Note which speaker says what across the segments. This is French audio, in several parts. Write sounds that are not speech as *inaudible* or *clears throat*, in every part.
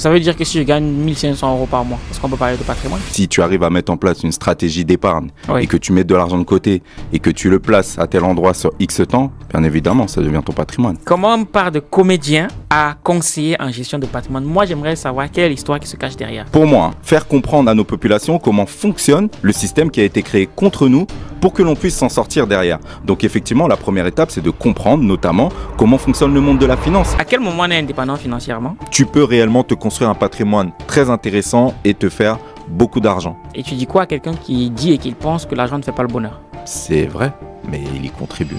Speaker 1: ça veut dire que si je gagne 1500 euros par mois, est-ce qu'on peut parler de patrimoine.
Speaker 2: Si tu arrives à mettre en place une stratégie d'épargne et que tu mets de l'argent de côté et que tu le places à tel endroit sur X temps, bien évidemment, ça devient ton patrimoine.
Speaker 1: Comment on part de comédien à conseiller en gestion de patrimoine Moi, j'aimerais savoir quelle histoire qui se cache derrière.
Speaker 2: Pour moi, faire comprendre à nos populations comment fonctionne le système qui a été créé contre nous pour que l'on puisse s'en sortir derrière. Donc effectivement, la première étape, c'est de comprendre notamment comment fonctionne le monde de la finance. À
Speaker 1: quel moment on est indépendant financièrement
Speaker 2: Tu peux réellement te construire un patrimoine très intéressant et te faire beaucoup d'argent.
Speaker 1: Et tu dis quoi à quelqu'un qui dit et qui pense que l'argent ne fait pas le bonheur
Speaker 2: C'est vrai, mais il y contribue.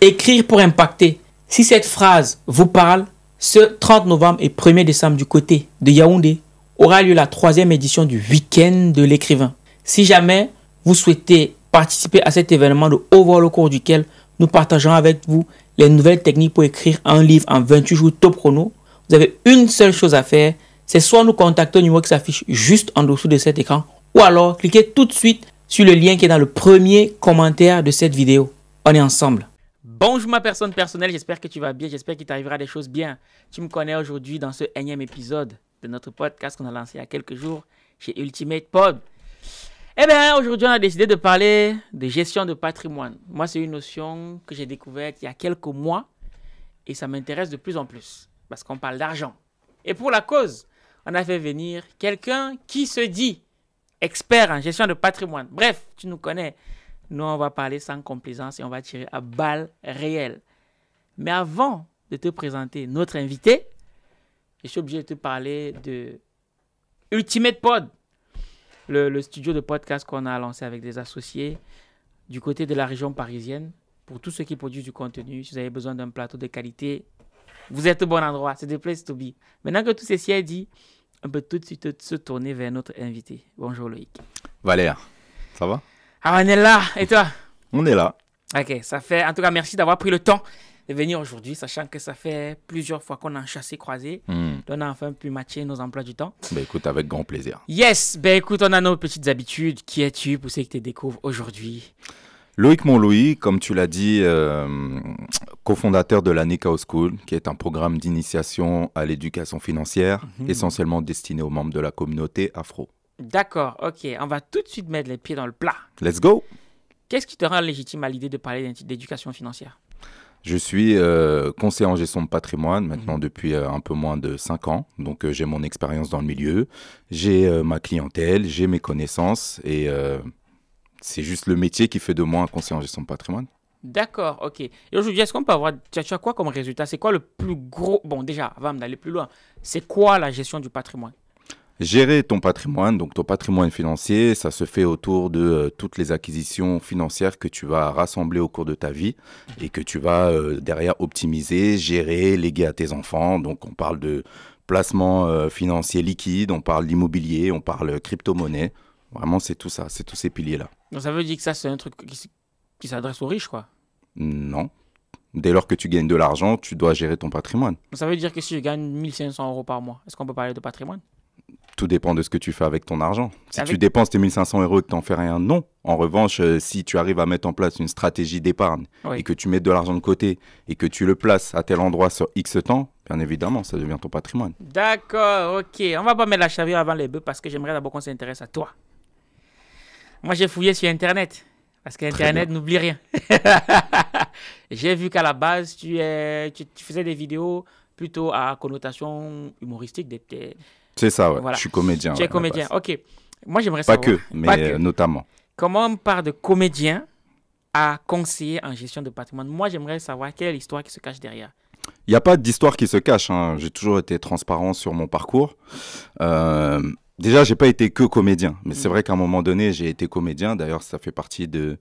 Speaker 1: Écrire pour impacter. Si cette phrase vous parle, ce 30 novembre et 1er décembre du côté de Yaoundé aura lieu la troisième édition du week-end de l'écrivain. Si jamais vous souhaitez participer à cet événement de haut vol au cours duquel nous partageons avec vous les nouvelles techniques pour écrire un livre en 28 jours top chrono, vous avez une seule chose à faire, c'est soit nous contacter au numéro qui s'affiche juste en dessous de cet écran, ou alors cliquez tout de suite sur le lien qui est dans le premier commentaire de cette vidéo. On est ensemble. Bonjour ma personne personnelle, j'espère que tu vas bien, j'espère qu'il t'arrivera des choses bien. Tu me connais aujourd'hui dans ce énième épisode de notre podcast qu'on a lancé il y a quelques jours chez Ultimate Pod. Eh bien, aujourd'hui, on a décidé de parler de gestion de patrimoine. Moi, c'est une notion que j'ai découverte il y a quelques mois et ça m'intéresse de plus en plus parce qu'on parle d'argent. Et pour la cause, on a fait venir quelqu'un qui se dit expert en gestion de patrimoine. Bref, tu nous connais. Nous, on va parler sans complaisance et on va tirer à balles réelles. Mais avant de te présenter notre invité, je suis obligé de te parler de Ultimate Pod, le, studio de podcast qu'on a lancé avec des associés du côté de la région parisienne. Pour tous ceux qui produisent du contenu, si vous avez besoin d'un plateau de qualité, vous êtes au bon endroit. C'est de place to be. Maintenant que tout ceci est dit, on peut tout de suite se tourner vers notre invité. Bonjour Loïc.
Speaker 2: Valère, ça va
Speaker 1: Ah, on est là. Et toi On est là. Ok, ça fait. En tout cas, merci d'avoir pris le temps de venir aujourd'hui, sachant que ça fait plusieurs fois qu'on a chassé croisé. Hmm. On a enfin pu matcher nos emplois du temps.
Speaker 2: Ben écoute, avec grand plaisir.
Speaker 1: Yes, ben écoute, on a nos petites habitudes. Qui es-tu pour ceux qui te découvrent aujourd'hui
Speaker 2: Loïc Montlouis, comme tu l'as dit, euh, cofondateur de la School, qui est un programme d'initiation à l'éducation financière, mhm. essentiellement destiné aux membres de la communauté afro.
Speaker 1: D'accord, ok. On va tout de suite mettre les pieds dans le plat. Let's go. Qu'est-ce qui te rend légitime à l'idée de parler d'éducation financière
Speaker 2: je suis euh, conseiller en gestion de patrimoine maintenant mhm. depuis euh, un peu moins de 5 ans. Donc j'ai mon expérience dans le milieu, j'ai ma clientèle, j'ai mes connaissances et c'est juste le métier qui fait de moi un conseiller en gestion de patrimoine.
Speaker 1: D'accord, ok. Et aujourd'hui, est-ce qu'on peut avoir. Tu as, quoi comme résultat C'est quoi le plus gros. Bon, déjà, avant d'aller plus loin, c'est quoi la gestion du patrimoine
Speaker 2: Gérer ton patrimoine, donc ton patrimoine financier, ça se fait autour de euh, toutes les acquisitions financières que tu vas rassembler au cours de ta vie et que tu vas euh, derrière optimiser, gérer, léguer à tes enfants. Donc on parle de placement euh, financier liquide, on parle d'immobilier, on parle crypto-monnaie. Vraiment, c'est tout ça, c'est tous ces piliers-là.
Speaker 1: Donc ça veut dire que ça, c'est un truc qui, s'adresse aux riches, quoi
Speaker 2: Non. Dès lors que tu gagnes de l'argent, tu dois gérer ton patrimoine.
Speaker 1: ça veut dire que si je gagne 1500 euros par mois, est-ce qu'on peut parler de patrimoine
Speaker 2: tout dépend de ce que tu fais avec ton argent. Si tu dépenses tes 1500 euros et que tu n'en fais rien, non. En revanche, euh, si tu arrives à mettre en place une stratégie d'épargne et que tu mets de l'argent de côté et que tu le places à tel endroit sur X temps, bien évidemment, ça devient ton patrimoine.
Speaker 1: D'accord, ok. On va pas mettre la charrue avant les bœufs parce que j'aimerais d'abord qu'on s'intéresse à toi. Moi, j'ai fouillé sur Internet. Parce qu'Internet n'oublie rien. *laughs* j'ai vu qu'à la base, tu, es, euh, tu, faisais des vidéos plutôt à connotation humoristique. C'est ça, ouais. Je suis comédien. Tu es comédien, ok. Moi, j'aimerais savoir. Pas que, mais notamment. Comment on part de comédien à conseiller en gestion de patrimoine Moi, j'aimerais savoir quelle est l'histoire qui se cache derrière.
Speaker 2: Il n'y a pas d'histoire qui se cache. Hein. J'ai toujours été transparent sur mon parcours. Euh, Déjà, j'ai pas été que comédien, mais c'est mm. vrai qu'à un moment donné, j'ai été comédien. D'ailleurs, ça fait partie de,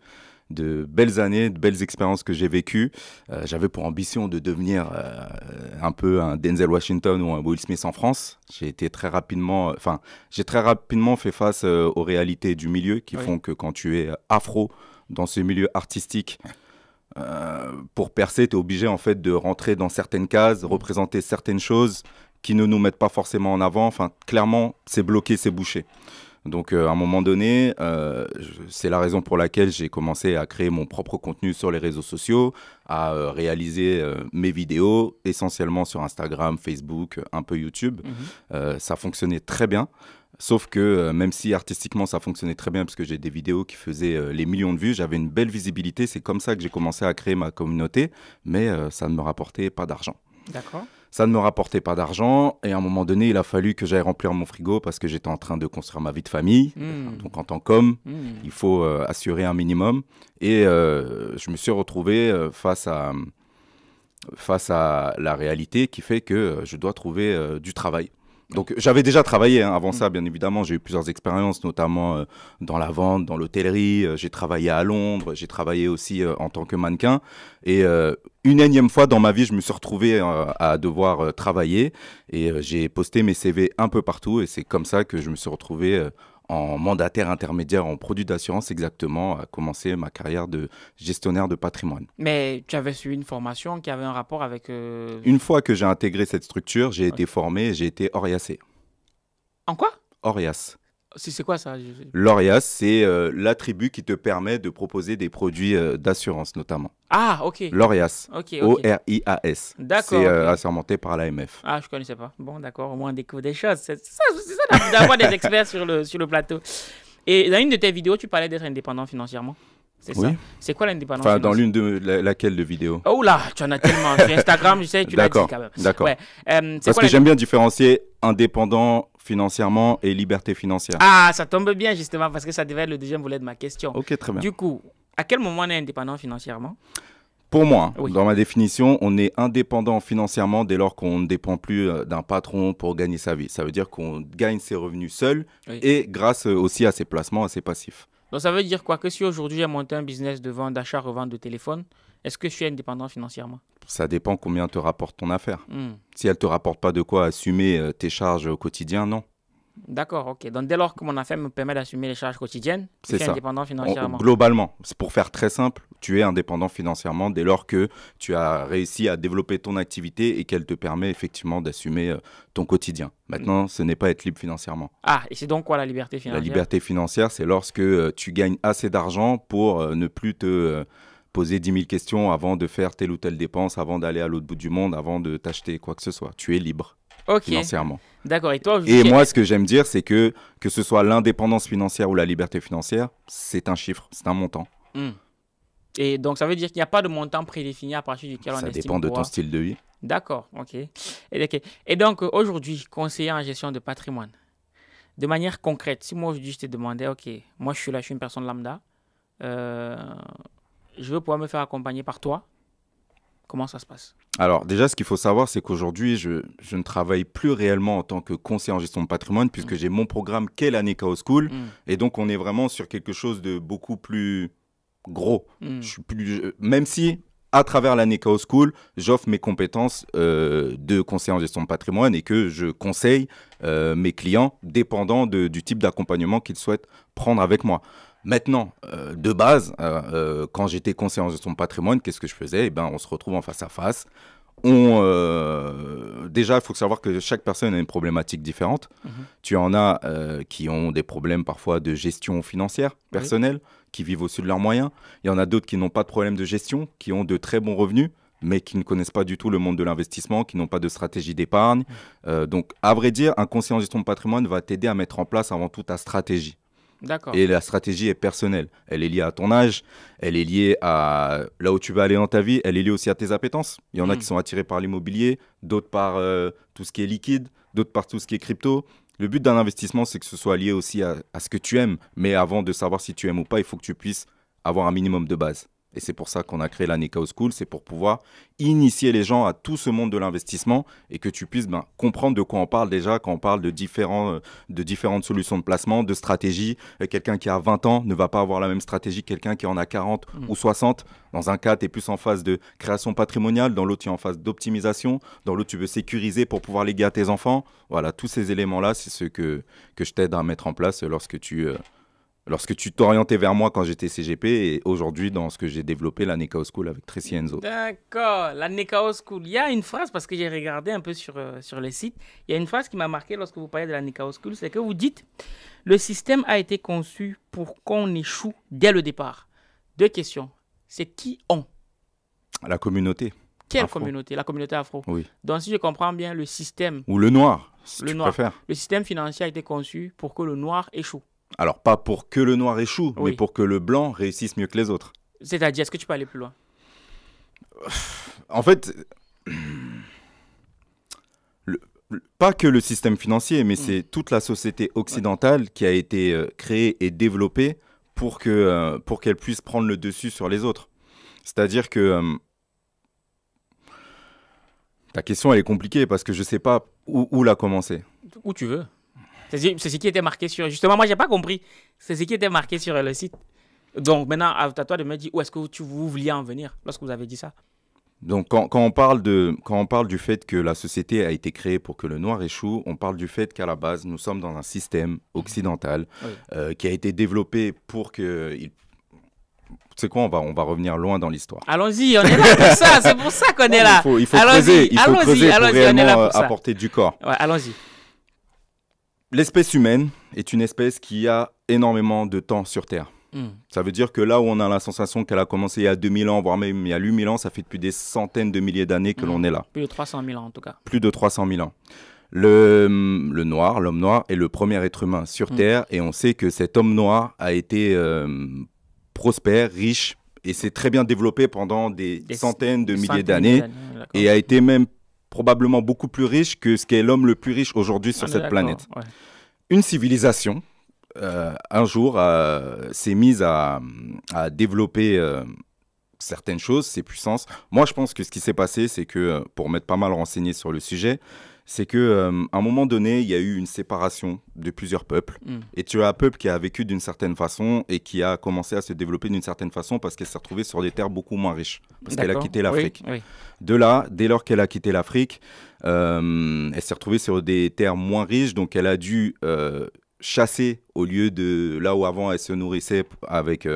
Speaker 2: de belles années, de belles expériences que j'ai vécues. Euh, j'avais pour ambition de devenir euh, un peu un Denzel Washington ou un Will Smith en France. J'ai été très rapidement, euh, enfin, j'ai très rapidement fait face aux réalités du milieu qui font que quand tu es afro dans ce milieu artistique, pour percer, tu es obligé en fait de rentrer dans certaines cases, mm. représenter certaines choses qui ne nous mettent pas forcément en avant. Enfin, clairement, c'est bloqué, c'est bouché. Donc euh, à un moment donné, euh, c'est la raison pour laquelle j'ai commencé à créer mon propre contenu sur les réseaux sociaux, à euh, réaliser mes vidéos essentiellement sur Instagram, Facebook, un peu YouTube. Mhm. ça fonctionnait très bien. Sauf que même si artistiquement ça fonctionnait très bien parce que j'ai des vidéos qui faisaient les millions de vues, j'avais une belle visibilité, c'est comme ça que j'ai commencé à créer ma communauté, mais ça ne me rapportait pas d'argent. D'accord. Ça ne me rapportait pas d'argent. Et à un moment donné, il a fallu que j'aille remplir mon frigo parce que j'étais en train de construire ma vie de famille. Hmm. Donc, en tant qu'homme, hmm. il faut euh, assurer un minimum. Et euh, je me suis retrouvé euh, face à, face à la réalité qui fait que je dois trouver du travail. Donc j'avais déjà travaillé hein, avant ça, bien évidemment. J'ai eu plusieurs expériences, notamment euh, dans la vente, dans l'hôtellerie. Euh, j'ai travaillé à Londres, j'ai travaillé aussi euh, en tant que mannequin. Et une énième fois dans ma vie, je me suis retrouvé à devoir travailler. Et j'ai posté mes CV un peu partout. Et c'est comme ça que je me suis retrouvé en mandataire intermédiaire en produits d'assurance exactement, à commencer ma carrière de gestionnaire de patrimoine.
Speaker 1: Mais tu avais suivi une formation qui avait un rapport avec... Euh,
Speaker 2: une fois que j'ai intégré cette structure, j'ai été formé j'ai été oriacé. En quoi Orias. C'est quoi ça L'ORIAS, c'est euh, l'attribut qui te permet de proposer des produits euh, d'assurance notamment.
Speaker 1: Ah, ok. L'ORIAS. Ok. O-R-I-A-S. D'accord. C'est euh,
Speaker 2: assermenté par l'AMF.
Speaker 1: Ah, je ne connaissais pas. Bon, d'accord, au moins on découvre des choses. C'est ça, ça d'avoir des experts sur le, sur le plateau. Et dans une de tes vidéos, tu parlais d'être indépendant financièrement. C'est ça. C'est quoi l'indépendance Enfin, dans l'une
Speaker 2: de laquelle de vidéos Oh
Speaker 1: là, tu en as tellement. sur Instagram, je sais, tu l'as dit quand même. D'accord. Ouais. Euh, Parce que j'aime bien
Speaker 2: différencier indépendant financièrement et liberté financière.
Speaker 1: Ah, ça tombe bien justement parce que ça devait être le deuxième volet de ma question. Ok, très bien. Du coup, à quel moment on est indépendant financièrement
Speaker 2: pour moi, dans ma définition, on est indépendant financièrement dès lors qu'on ne dépend plus euh, d'un patron pour gagner sa vie. Ça veut dire qu'on gagne ses revenus seul et grâce euh, aussi à ses placements, à ses passifs.
Speaker 1: Donc ça veut dire quoi que si aujourd'hui j'ai monté un business de vente, d'achat, revente de téléphone, est-ce que je suis indépendant financièrement
Speaker 2: Ça dépend combien te rapporte ton affaire. Hmm. Si elle ne te rapporte pas de quoi assumer euh, tes charges au quotidien, non.
Speaker 1: D'accord, ok. Donc dès lors que mon affaire me permet d'assumer les charges quotidiennes, je suis indépendant financièrement.
Speaker 2: globalement, c'est pour faire très simple, tu es indépendant financièrement dès lors que tu as réussi à développer ton activité et qu'elle te permet effectivement d'assumer euh, ton quotidien. Maintenant, hmm. ce n'est pas être libre financièrement.
Speaker 1: Ah, et c'est donc quoi la liberté financière La liberté
Speaker 2: financière, c'est lorsque euh, tu gagnes assez d'argent pour ne plus te poser 10 000 questions avant de faire telle ou telle dépense, avant d'aller à l'autre bout du monde, avant de t'acheter quoi que ce soit. Tu es libre
Speaker 1: financièrement. D'accord. Et toi Et moi, ce
Speaker 2: que j'aime dire, c'est que que ce soit l'indépendance financière ou la liberté financière, c'est un chiffre, c'est un montant.
Speaker 1: Hmm. Et donc, ça veut dire qu'il n'y a pas de montant prédéfini à partir duquel on Ça dépend de ton style de vie. D'accord, okay. ok. Et, donc, aujourd'hui, conseiller en gestion de patrimoine, de manière concrète, si moi aujourd'hui je te demandais, ok, moi je suis là, je suis une personne lambda, euh, je veux pouvoir me faire accompagner par toi, comment ça se passe
Speaker 2: Alors déjà, ce qu'il faut savoir, c'est qu'aujourd'hui, je, ne travaille plus réellement en tant que conseiller en gestion de patrimoine, puisque mm. j'ai mon programme qu'est l'année Chaos School, mm. et donc on est vraiment sur quelque chose de beaucoup plus gros. Mm. Je plus, même si à travers l'année Chaos School, j'offre mes compétences euh, de conseiller en gestion de patrimoine et que je conseille euh, mes clients dépendant du type d'accompagnement qu'ils souhaitent prendre avec moi. Maintenant, euh, de base, euh, euh, quand j'étais conseiller en gestion de patrimoine, qu'est-ce que je faisais eh ben, On se retrouve en face à face. On, déjà, il faut savoir que chaque personne a une problématique différente. Mhm. Tu en as qui ont des problèmes parfois de gestion financière personnelle, qui vivent au-dessus de leurs moyens. Il y en a d'autres qui n'ont pas de problème de gestion, qui ont de très bons revenus, mais qui ne connaissent pas du tout le monde de l'investissement, qui n'ont pas de stratégie d'épargne. Mhm. donc, à vrai dire, un conseiller en gestion de patrimoine va t'aider à mettre en place avant tout ta stratégie. Et la stratégie est personnelle. Elle est liée à ton âge, elle est liée à là où tu vas aller dans ta vie, elle est liée aussi à tes appétences. Il y en a qui hmm. sont attirés par l'immobilier, d'autres par euh, tout ce qui est liquide, d'autres par tout ce qui est crypto. Le but d'un investissement, c'est que ce soit lié aussi à, ce que tu aimes. Mais avant de savoir si tu aimes ou pas, il faut que tu puisses avoir un minimum de base. Et c'est pour ça qu'on a créé la Nikao School, c'est pour pouvoir initier les gens à tout ce monde de l'investissement et que tu puisses ben, comprendre de quoi on parle déjà quand on parle de, différents, euh, de différentes solutions de placement, de stratégie. Euh, quelqu'un qui a 20 ans ne va pas avoir la même stratégie que quelqu'un qui en a 40 mm. ou 60. Dans un cas, tu es plus en phase de création patrimoniale, dans l'autre, tu es en phase d'optimisation, dans l'autre, tu veux sécuriser pour pouvoir léguer à tes enfants. Voilà, tous ces éléments-là, c'est ce que, que je t'aide à mettre en place lorsque tu... Euh, lorsque tu t'orientais vers moi quand j'étais CGP et aujourd'hui dans ce que j'ai développé, la School avec Tracy Enzo.
Speaker 1: D'accord, la School. Il y a une phrase, parce que j'ai regardé un peu sur, euh, sur les sites. il y a une phrase qui m'a marqué lorsque vous parlez de la Nekao School, c'est que vous dites le système a été conçu pour qu'on échoue dès le départ. Deux questions. C'est qui on
Speaker 2: La communauté.
Speaker 1: Quelle communauté La communauté afro. Oui. Donc, si je comprends bien, le système. Ou le noir, si le tu Préfères. Le système financier a été conçu pour que le noir échoue.
Speaker 2: Alors pas pour que le noir échoue, mais pour que le blanc réussisse mieux que les autres.
Speaker 1: C'est-à-dire, est-ce que tu peux aller plus loin
Speaker 2: *sighs* En fait, *clears throat* pas que le système financier, mais mm. c'est toute la société occidentale qui a été euh, créée et développée euh, pour qu'elle puisse prendre le dessus sur les autres. C'est-à-dire que... Euh, ta question, elle est compliquée parce que je ne sais pas où, où la commencer.
Speaker 1: Où tu veux c'est ce qui était marqué sur. Justement, moi, j'ai pas compris. C'est ce qui était marqué sur le site. Donc maintenant, à toi de me dire où est-ce que tu, vous vouliez en venir lorsque vous avez dit ça.
Speaker 2: Donc quand, on parle de, quand on parle du fait que la société a été créée pour que le noir échoue, on parle du fait qu'à la base, nous sommes dans un système occidental euh, qui a été développé pour que... Il... C'est quoi, on va, on va revenir loin dans l'histoire. Allons-y, on est là pour ça, c'est pour ça qu'on est là. Il faut, il faut creuser, il faut creuser pour réellement euh, apporter du corps. allons-y. L'espèce humaine est une espèce qui a énormément de temps sur Terre. Hmm. Ça veut dire que là où on a la sensation qu'elle a commencé il y a 2000 ans, voire même il y a 8000 ans, ça fait depuis des centaines de milliers d'années que hmm. l'on est là. Plus
Speaker 1: de 300 000 ans en tout cas.
Speaker 2: Plus de 300 000 ans. Hmm, le, noir, l'homme noir, est le premier être humain sur Terre et on sait que cet homme noir a été euh, prospère, riche et s'est très bien développé pendant des centaines de milliers d'années et a été même probablement beaucoup plus riche que ce qu'est l'homme le plus riche aujourd'hui sur ah, cette planète. Une civilisation, euh, un jour, euh, s'est mise à, développer euh, certaines choses, ses puissances. Moi, je pense que ce qui s'est passé, c'est que, pour m'être pas mal renseigné sur le sujet, c'est que euh, à un moment donné, il y a eu une séparation de plusieurs peuples. Mm. Et tu as un peuple qui a vécu d'une certaine façon et qui a commencé à se développer d'une certaine façon parce qu'elle s'est retrouvée sur des terres beaucoup moins riches, parce qu'elle a quitté l'Afrique. De là, dès lors qu'elle a quitté l'Afrique, euh, elle s'est retrouvée sur des terres moins riches, donc elle a dû euh, chasser au lieu de là où avant elle se nourrissait avec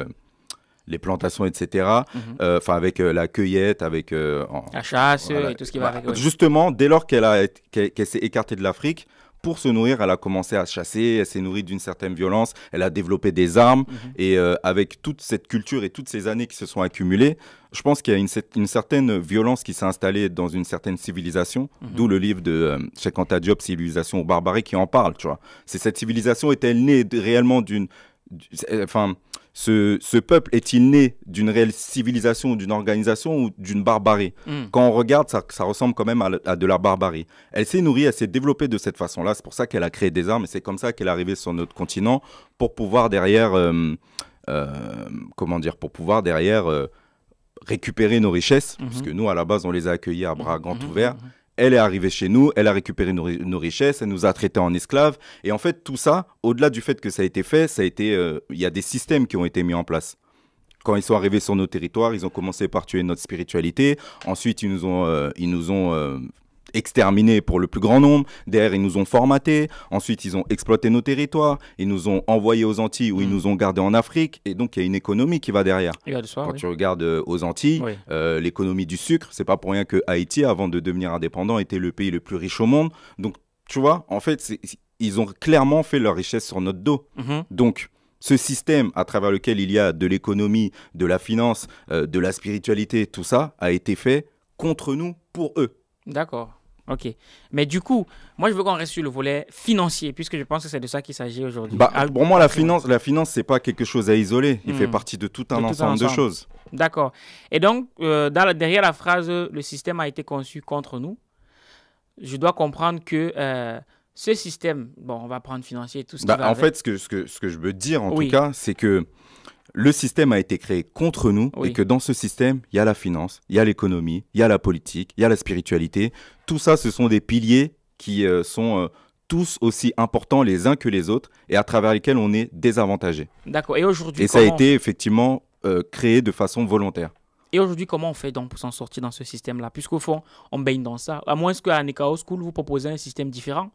Speaker 2: les plantations, etc. Mhm. Euh, enfin, avec euh, la cueillette, avec. Euh, la chasse et tout ce qui va avec. Bah, justement, dès lors qu'elle a s'est écartée de l'Afrique, pour se nourrir, elle a commencé à chasser, elle s'est nourrie d'une certaine violence, elle a développé des armes. Mhm. Et avec toute cette culture et toutes ces années qui se sont accumulées, je pense qu'il y a une, certaine violence qui s'est installée dans une certaine civilisation, mhm. d'où le livre de euh, Diop, Civilisation barbarie, qui en parle, tu vois. cette civilisation est-elle née réellement d'une... Enfin, ce, peuple est-il né d'une réelle civilisation, d'une organisation ou d'une barbarie hmm. Quand on regarde, ça, ça, ressemble quand même à, de la barbarie. Elle s'est nourrie, elle s'est développée de cette façon-là. C'est pour ça qu'elle a créé des armes et c'est comme ça qu'elle est arrivée sur notre continent pour pouvoir derrière, euh, euh, comment dire, pour pouvoir derrière euh, récupérer nos richesses, puisque mhm. parce nous, à la base, on les a accueillis à bras mhm. grands mhm. ouverts elle est arrivée chez nous, elle a récupéré nos, richesses, elle nous a traités en esclaves. Et en fait, tout ça, au-delà du fait que ça a été fait, ça a été, euh, il y a des systèmes qui ont été mis en place quand ils sont arrivés sur nos territoires, ils ont commencé par tuer notre spiritualité. Ensuite, ils nous ont, euh, ils nous ont euh, exterminés pour le plus grand nombre. Derrière, ils nous ont formatés. Ensuite, ils ont exploité nos territoires. Ils nous ont envoyés aux Antilles où ils mm. nous ont gardés en Afrique. Et donc, il y a une économie qui va derrière. Quand tu regardes euh, aux Antilles, euh, l'économie du sucre, c'est pas pour rien que Haïti, avant de devenir indépendant, était le pays le plus riche au monde. Donc, tu vois, en fait, ils ont clairement fait leur richesse sur notre dos. Mm-hmm. Donc, ce système à travers lequel il y a de l'économie, de la finance, euh, de la spiritualité, tout ça a été fait
Speaker 1: contre nous, pour eux. D'accord. Ok. Mais du coup, moi, je veux qu'on reste sur le volet financier, puisque je pense que c'est de ça qu'il s'agit aujourd'hui. Bah,
Speaker 2: pour moi, la finance, la finance, c'est pas quelque chose à isoler. Il hmm. fait partie de tout un, ensemble, de choses.
Speaker 1: D'accord. Et donc, euh, dans derrière la phrase « le système a été conçu contre nous », je dois comprendre que euh, ce système, bon, on va prendre financier, tout ce qui bah, va En fait, ce
Speaker 2: que, ce, que, ce que je veux dire, en tout cas, c'est que le système a été créé contre nous et que dans ce système, il y a la finance, il y a l'économie, il y a la politique, il y a la spiritualité. Tout ça, ce sont des piliers qui euh, sont euh, tous aussi importants les uns que les autres et à travers lesquels on est désavantagé.
Speaker 1: D'accord. Et aujourd'hui, et ça a été
Speaker 2: effectivement euh, créé de façon volontaire.
Speaker 1: Et aujourd'hui, comment on fait donc pour s'en sortir dans ce système-là Puisqu'au fond, on baigne dans ça. À moins qu'à Nekao School, vous proposez un système différent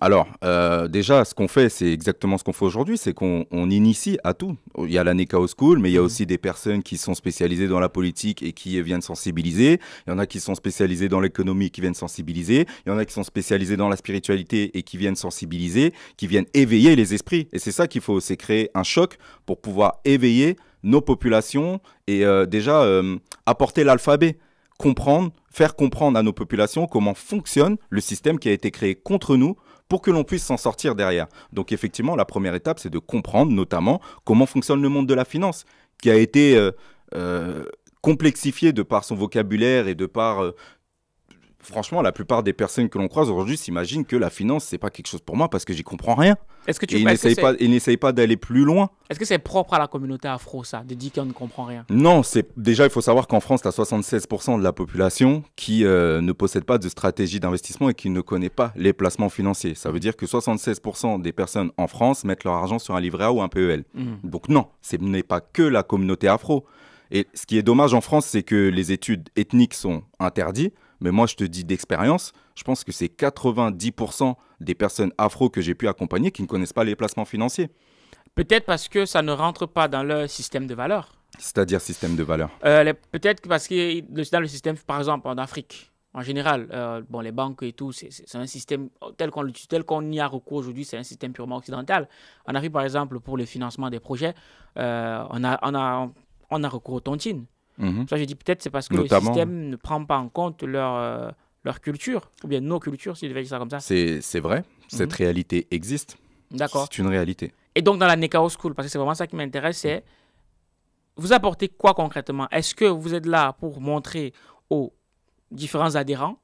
Speaker 2: alors, euh, déjà, ce qu'on fait, c'est exactement ce qu'on fait aujourd'hui, c'est qu'on initie à tout. Il y a l'année Chaos School, mais il y a mm. aussi des personnes qui sont spécialisées dans la politique et qui viennent sensibiliser. Il y en a qui sont spécialisées dans l'économie et qui viennent sensibiliser. Il y en a qui sont spécialisées dans la spiritualité et qui viennent sensibiliser, qui viennent éveiller les esprits. Et c'est ça qu'il faut, c'est créer un choc pour pouvoir éveiller nos populations et euh, déjà euh, apporter l'alphabet comprendre, faire comprendre à nos populations comment fonctionne le système qui a été créé contre nous pour que l'on puisse s'en sortir derrière. Donc effectivement, la première étape, c'est de comprendre notamment comment fonctionne le monde de la finance, qui a été euh, euh, complexifié de par son vocabulaire et de par euh, franchement, la plupart des personnes que l'on croise aujourd'hui s'imaginent que la finance, c'est pas quelque chose pour moi parce que j'y comprends rien.
Speaker 1: Est-ce que tu et ils
Speaker 2: n'essayent pas, d'aller plus loin.
Speaker 1: Est-ce que c'est propre à la communauté afro, ça, de dire qu'on ne comprend rien
Speaker 2: Non, c'est déjà, il faut savoir qu'en France, tu as 76% de la population qui euh, ne possède pas de stratégie d'investissement et qui ne connaît pas les placements financiers. Ça veut dire que 76% des personnes en France mettent leur argent sur un livret A ou un PEL. Mmh. Donc non, ce n'est pas que la communauté afro. Et ce qui est dommage en France, c'est que les études ethniques sont interdites mais moi, je te dis d'expérience, je pense que c'est 90% des personnes afro que j'ai pu accompagner qui ne connaissent pas les placements financiers.
Speaker 1: Peut-être parce que ça ne rentre pas dans le système de valeur.
Speaker 2: C'est-à-dire système de valeur
Speaker 1: euh, Peut-être parce que dans le système, par exemple, en Afrique, en général, euh, bon, les banques et tout, c'est un système tel qu'on tel qu'on y a recours aujourd'hui, c'est un système purement occidental. En Afrique, par exemple, pour le financement des projets, euh, on, a, on, a, on a recours aux tontines. Mhm. Ça, j'ai dit peut-être c'est parce que le système ne prend pas en compte leur, euh, leur culture, ou bien nos cultures, si je devais dire ça comme ça.
Speaker 2: C'est vrai, cette mhm. réalité existe. D'accord. C'est une réalité.
Speaker 1: Et donc, dans la NECAO School, parce que c'est vraiment ça qui m'intéresse, c'est vous apportez quoi concrètement Est-ce que vous êtes là pour montrer aux différents adhérents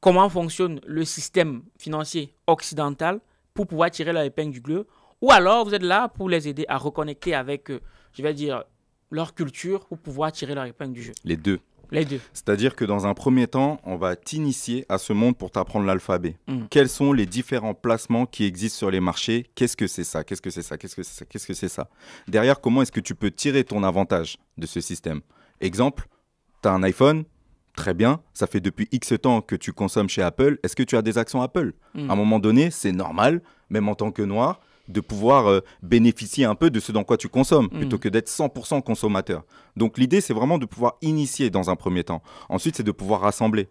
Speaker 1: comment fonctionne le système financier occidental pour pouvoir tirer leur épingle du bleu Ou alors vous êtes là pour les aider à reconnecter avec, euh, je vais dire, leur culture pour pouvoir tirer leur épingle du jeu. Les deux. Les deux.
Speaker 2: C'est-à-dire que dans un premier temps, on va t'initier à ce monde pour t'apprendre l'alphabet. Mm. Quels sont les différents placements qui existent sur les marchés Qu'est-ce que c'est ça Qu'est-ce que c'est ça Qu'est-ce que c'est ça Qu'est-ce que c'est ça Derrière, comment est-ce que tu peux tirer ton avantage de ce système Exemple, tu as un iPhone, très bien, ça fait depuis X temps que tu consommes chez Apple, est-ce que tu as des actions Apple mm. À un moment donné, c'est normal, même en tant que noir, de pouvoir euh, bénéficier un peu de ce dans quoi tu consommes, mm. plutôt que d'être 100% consommateur. Donc l'idée, c'est vraiment de pouvoir initier dans un premier temps. Ensuite, c'est de pouvoir rassembler.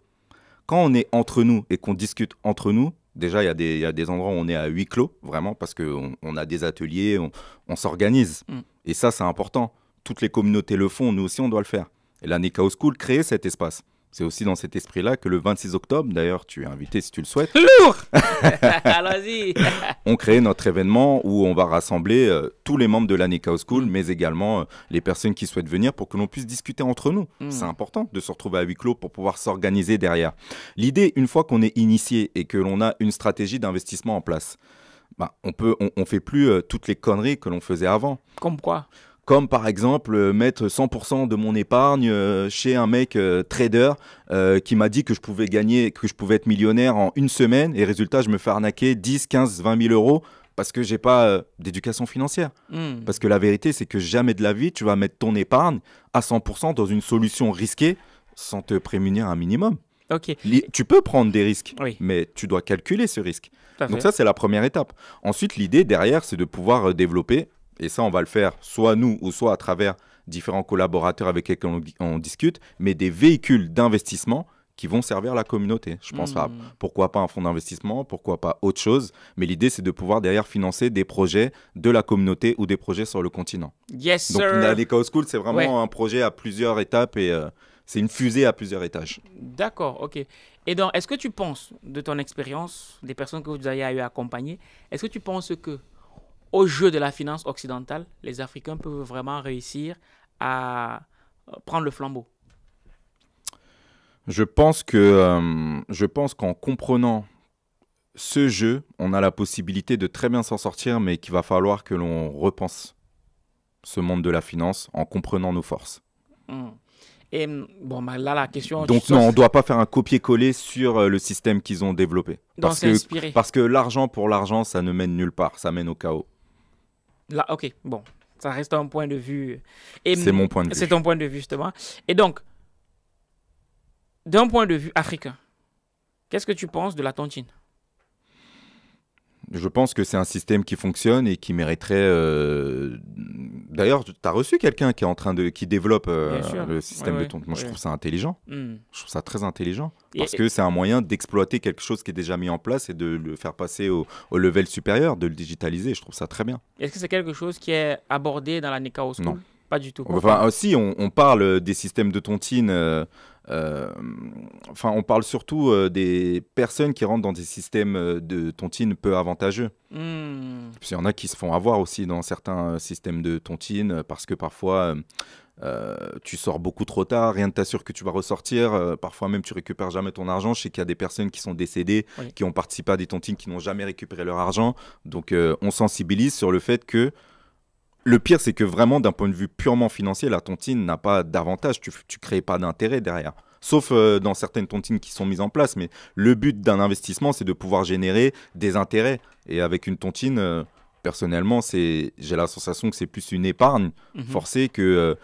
Speaker 2: Quand on est entre nous et qu'on discute entre nous, déjà, il y, y, a des endroits où on est à huis clos, vraiment, parce qu'on a des ateliers, on, s'organise. Mm. Et ça, c'est important. Toutes les communautés le font, nous aussi, on doit le faire. Et la Chaos School crée cet espace. C'est aussi dans cet esprit-là que le 26 octobre, d'ailleurs, tu es invité si tu le souhaites. Lourd *laughs*
Speaker 1: Allons-y
Speaker 2: On crée notre événement où on va rassembler euh, tous les membres de l'année School, mais également euh, les personnes qui souhaitent venir pour que l'on puisse discuter entre nous. Hmm. C'est important de se retrouver à huis clos pour pouvoir s'organiser derrière. L'idée, une fois qu'on est initié et que l'on a une stratégie d'investissement en place, bah, on peut, on, fait plus euh, toutes les conneries que l'on faisait avant. Comme quoi comme par exemple euh, mettre 100% de mon épargne euh, chez un mec euh, trader qui m'a dit que je pouvais gagner, que je pouvais être millionnaire en une semaine, et résultat, je me fais arnaquer 10, 15, 20 000 euros parce que j'ai pas d'éducation financière. Hmm. Parce que la vérité, c'est que jamais de la vie, tu vas mettre ton épargne à 100% dans une solution risquée sans te prémunir un minimum. Ok. tu peux prendre des risques, mais tu dois calculer ce risque. Donc ça, c'est la première étape. Ensuite, l'idée derrière, c'est de pouvoir développer et ça, on va le faire soit nous ou soit à travers différents collaborateurs avec lesquels on, discute, mais des véhicules d'investissement qui vont servir la communauté. Je pense pas. Hmm. pourquoi pas un fonds d'investissement, pourquoi pas autre chose, mais l'idée c'est de pouvoir derrière financer des projets de la communauté ou des projets sur le continent. Yes, Donc sir. la School c'est vraiment un projet à plusieurs étapes et euh, c'est une fusée à plusieurs étages.
Speaker 1: D'accord, ok. Et donc est-ce que tu penses de ton expérience, des personnes que vous avez eu accompagner, est-ce que tu penses que au jeu de la finance occidentale, les Africains peuvent vraiment réussir à euh, prendre le flambeau
Speaker 2: Je pense que euh, je pense qu'en comprenant ce jeu, on a la possibilité de très bien s'en sortir, mais qu'il va falloir que l'on repense ce monde de la finance en comprenant nos forces.
Speaker 1: Hmm. Et hmm, bon, bah, la question. Donc, non, on ne doit
Speaker 2: pas faire un copier-coller sur euh, le système qu'ils ont développé. parce que l'argent pour l'argent, ça ne mène nulle part, ça mène au chaos.
Speaker 1: Là, ok, bon, ça reste un point de vue. C'est mon point de vue. C'est ton point de vue, justement. Et donc, d'un point de vue africain, qu'est-ce que tu penses de la tontine
Speaker 2: je pense que c'est un système qui fonctionne et qui mériterait. Euh, d'ailleurs, tu as reçu quelqu'un qui est en train de qui développe euh, le système de tontine. Moi, je trouve ça intelligent. Hmm. Je trouve ça très intelligent parce que c'est un moyen d'exploiter quelque chose qui est déjà mis en place et de le faire passer au, level supérieur, de le digitaliser. Je trouve ça très bien.
Speaker 1: Est-ce que c'est quelque chose qui est abordé dans la NECAO Non. Pas du tout. Enfin,
Speaker 2: aussi, ah, on, parle des systèmes de tontine euh, euh, enfin, on parle surtout euh, des personnes qui rentrent dans des systèmes euh, de tontine peu avantageux. Mmh. il y en a qui se font avoir aussi dans certains systèmes de tontine parce que parfois. tu sors beaucoup trop tard, rien ne t'assure que tu vas ressortir. parfois même, tu récupères jamais ton argent. Je sais qu'il y a des personnes qui sont décédées, qui ont participé à des tontines, qui n'ont jamais récupéré leur argent. Donc, on sensibilise sur le fait que le pire, c'est que vraiment, d'un point de vue purement financier, la tontine n'a pas d'avantage. Tu ne crées pas d'intérêt derrière sauf euh, dans certaines tontines qui sont mises en place. Mais le but d'un investissement, c'est de pouvoir générer des intérêts. Et avec une tontine, euh, personnellement, c'est, j'ai la sensation que c'est plus une épargne mhm. forcée que euh,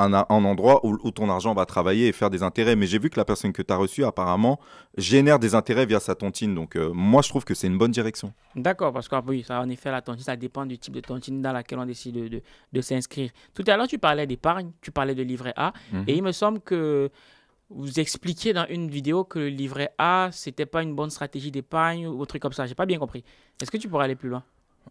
Speaker 2: un, endroit où, ton argent va travailler et faire des intérêts. Mais j'ai vu que la personne que tu as reçue, apparemment, génère des intérêts via sa tontine. Donc, euh, moi, je trouve que c'est une bonne direction.
Speaker 1: D'accord, parce que ah oui, ça, en effet, la tontine, ça dépend du type de tontine dans laquelle on décide de, de, s'inscrire. Tout à l'heure, tu parlais d'épargne, tu parlais de livret A. Mhm. Et il me semble que vous expliquiez dans une vidéo que le livret A, c'était pas une bonne stratégie d'épargne ou un truc comme ça. J'ai pas bien compris. Est-ce que tu pourrais aller plus loin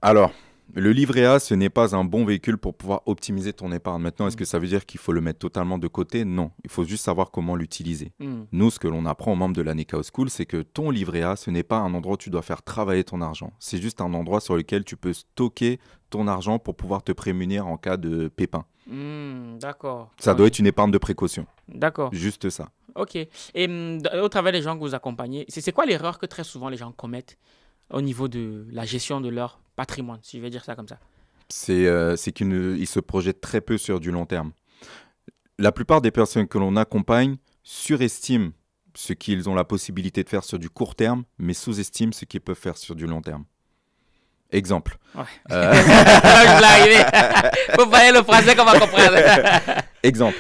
Speaker 2: Alors, le livret A, ce n'est pas un bon véhicule pour pouvoir optimiser ton épargne. Maintenant, est-ce mm. que ça veut dire qu'il faut le mettre totalement de côté Non, il faut juste savoir comment l'utiliser. Mm. Nous, ce que l'on apprend aux membres de la Chaos School, c'est que ton livret A, ce n'est pas un endroit où tu dois faire travailler ton argent. C'est juste un endroit sur lequel tu peux stocker ton argent pour pouvoir te prémunir en cas de pépin.
Speaker 1: Mm, d'accord. Ça
Speaker 2: doit être une épargne de précaution. D'accord. Juste ça.
Speaker 1: Ok. Et au travers des gens que vous accompagnez, c'est quoi l'erreur que très souvent les gens commettent au niveau de la gestion de leur patrimoine, si je vais dire ça comme ça.
Speaker 2: C'est euh, qu'ils se projettent très peu sur du long terme. La plupart des personnes que l'on accompagne surestiment ce qu'ils ont la possibilité de faire sur du court terme, mais sous-estiment ce qu'ils peuvent faire sur du long terme. Exemple. Ouais. Euh... *laughs* le français qu'on va comprendre. *laughs* Exemple.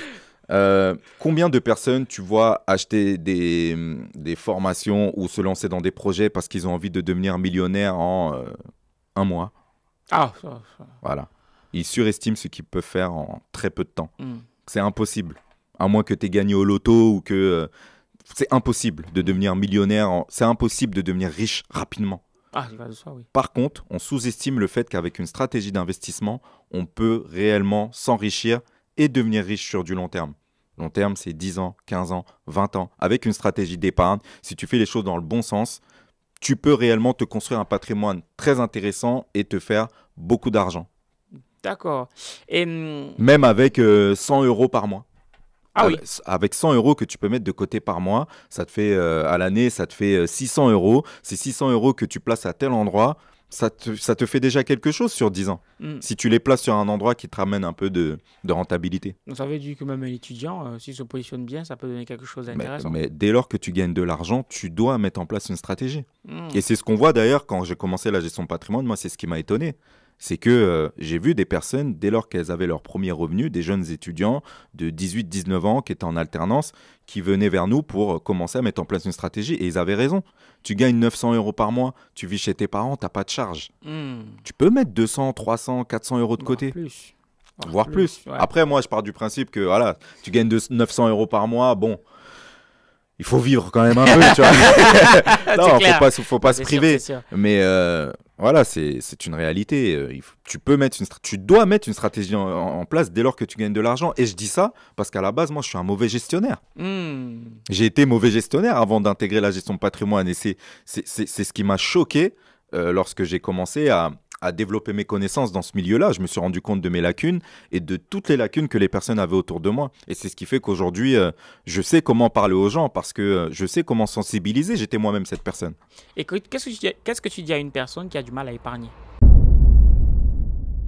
Speaker 2: Euh, combien de personnes tu vois acheter des, des, formations ou se lancer dans des projets parce qu'ils ont envie de devenir millionnaire en euh, un mois. Ah, Voilà. Ils surestiment ce qu'ils peuvent faire en très peu de temps. Hmm. C'est impossible. À moins que tu aies gagné au loto ou que. Euh, c'est impossible de devenir millionnaire. C'est impossible de devenir riche rapidement. Ah, Par contre, on sous-estime le fait qu'avec une stratégie d'investissement, on peut réellement s'enrichir et devenir riche sur du long terme. Long terme, c'est 10 ans, 15 ans, 20 ans. Avec une stratégie d'épargne, si tu fais les choses dans le bon sens, tu peux réellement te construire un patrimoine très intéressant et te faire beaucoup d'argent.
Speaker 1: D'accord. Et... Hum,
Speaker 2: Même avec 100 euh, euros par mois. Ah oui. Avec 100 euros que tu peux mettre de côté par mois, ça te fait euh, à l'année, ça te fait 600 euh, euros. Ces 600 euros que tu places à tel endroit, ça te, fait déjà quelque chose sur 10 ans. Mm. Si tu les places sur un endroit qui te ramène un peu de, rentabilité.
Speaker 1: vous savait que même un étudiant, euh, s'il se positionne bien, ça peut donner quelque chose d'intéressant. Mais,
Speaker 2: dès lors que tu gagnes de l'argent, tu dois mettre en place une stratégie. Mm. Et c'est ce qu'on voit d'ailleurs quand j'ai commencé la gestion de patrimoine, moi c'est ce qui m'a étonné c'est que euh, j'ai vu des personnes, dès lors qu'elles avaient leur premier revenu, des jeunes étudiants de 18-19 ans qui étaient en alternance, qui venaient vers nous pour euh, commencer à mettre en place une stratégie. Et ils avaient raison. Tu gagnes 900 euros par mois, tu vis chez tes parents, tu n'as pas de charge. Hmm. Tu peux mettre 200, 300, 400 euros de côté. plus voire plus. Après, moi, je pars du principe que voilà, tu gagnes de 900 euros par mois. Bon, il faut vivre quand même un peu, tu vois. *laughs* non, faut pas, se priver. mais euh, voilà, c'est une réalité. Euh, tu peux mettre une, tu dois mettre une stratégie en, place dès lors que tu gagnes de l'argent. Et je dis ça parce qu'à la base, moi, je suis un mauvais gestionnaire.
Speaker 3: Hmm.
Speaker 2: J'ai été mauvais gestionnaire avant d'intégrer la gestion de patrimoine, et c'est c'est ce qui m'a choqué euh, lorsque j'ai commencé à à développer mes connaissances dans ce milieu-là. Je me suis rendu compte de mes lacunes et de toutes les lacunes que les personnes avaient autour de moi. Et c'est ce qui fait qu'aujourd'hui, euh, je sais comment parler aux gens parce que euh, je sais comment sensibiliser. J'étais moi-même cette personne.
Speaker 1: Écoute, qu'est-ce que, tu, qu'est-ce que tu dis à une personne qui a du mal à épargner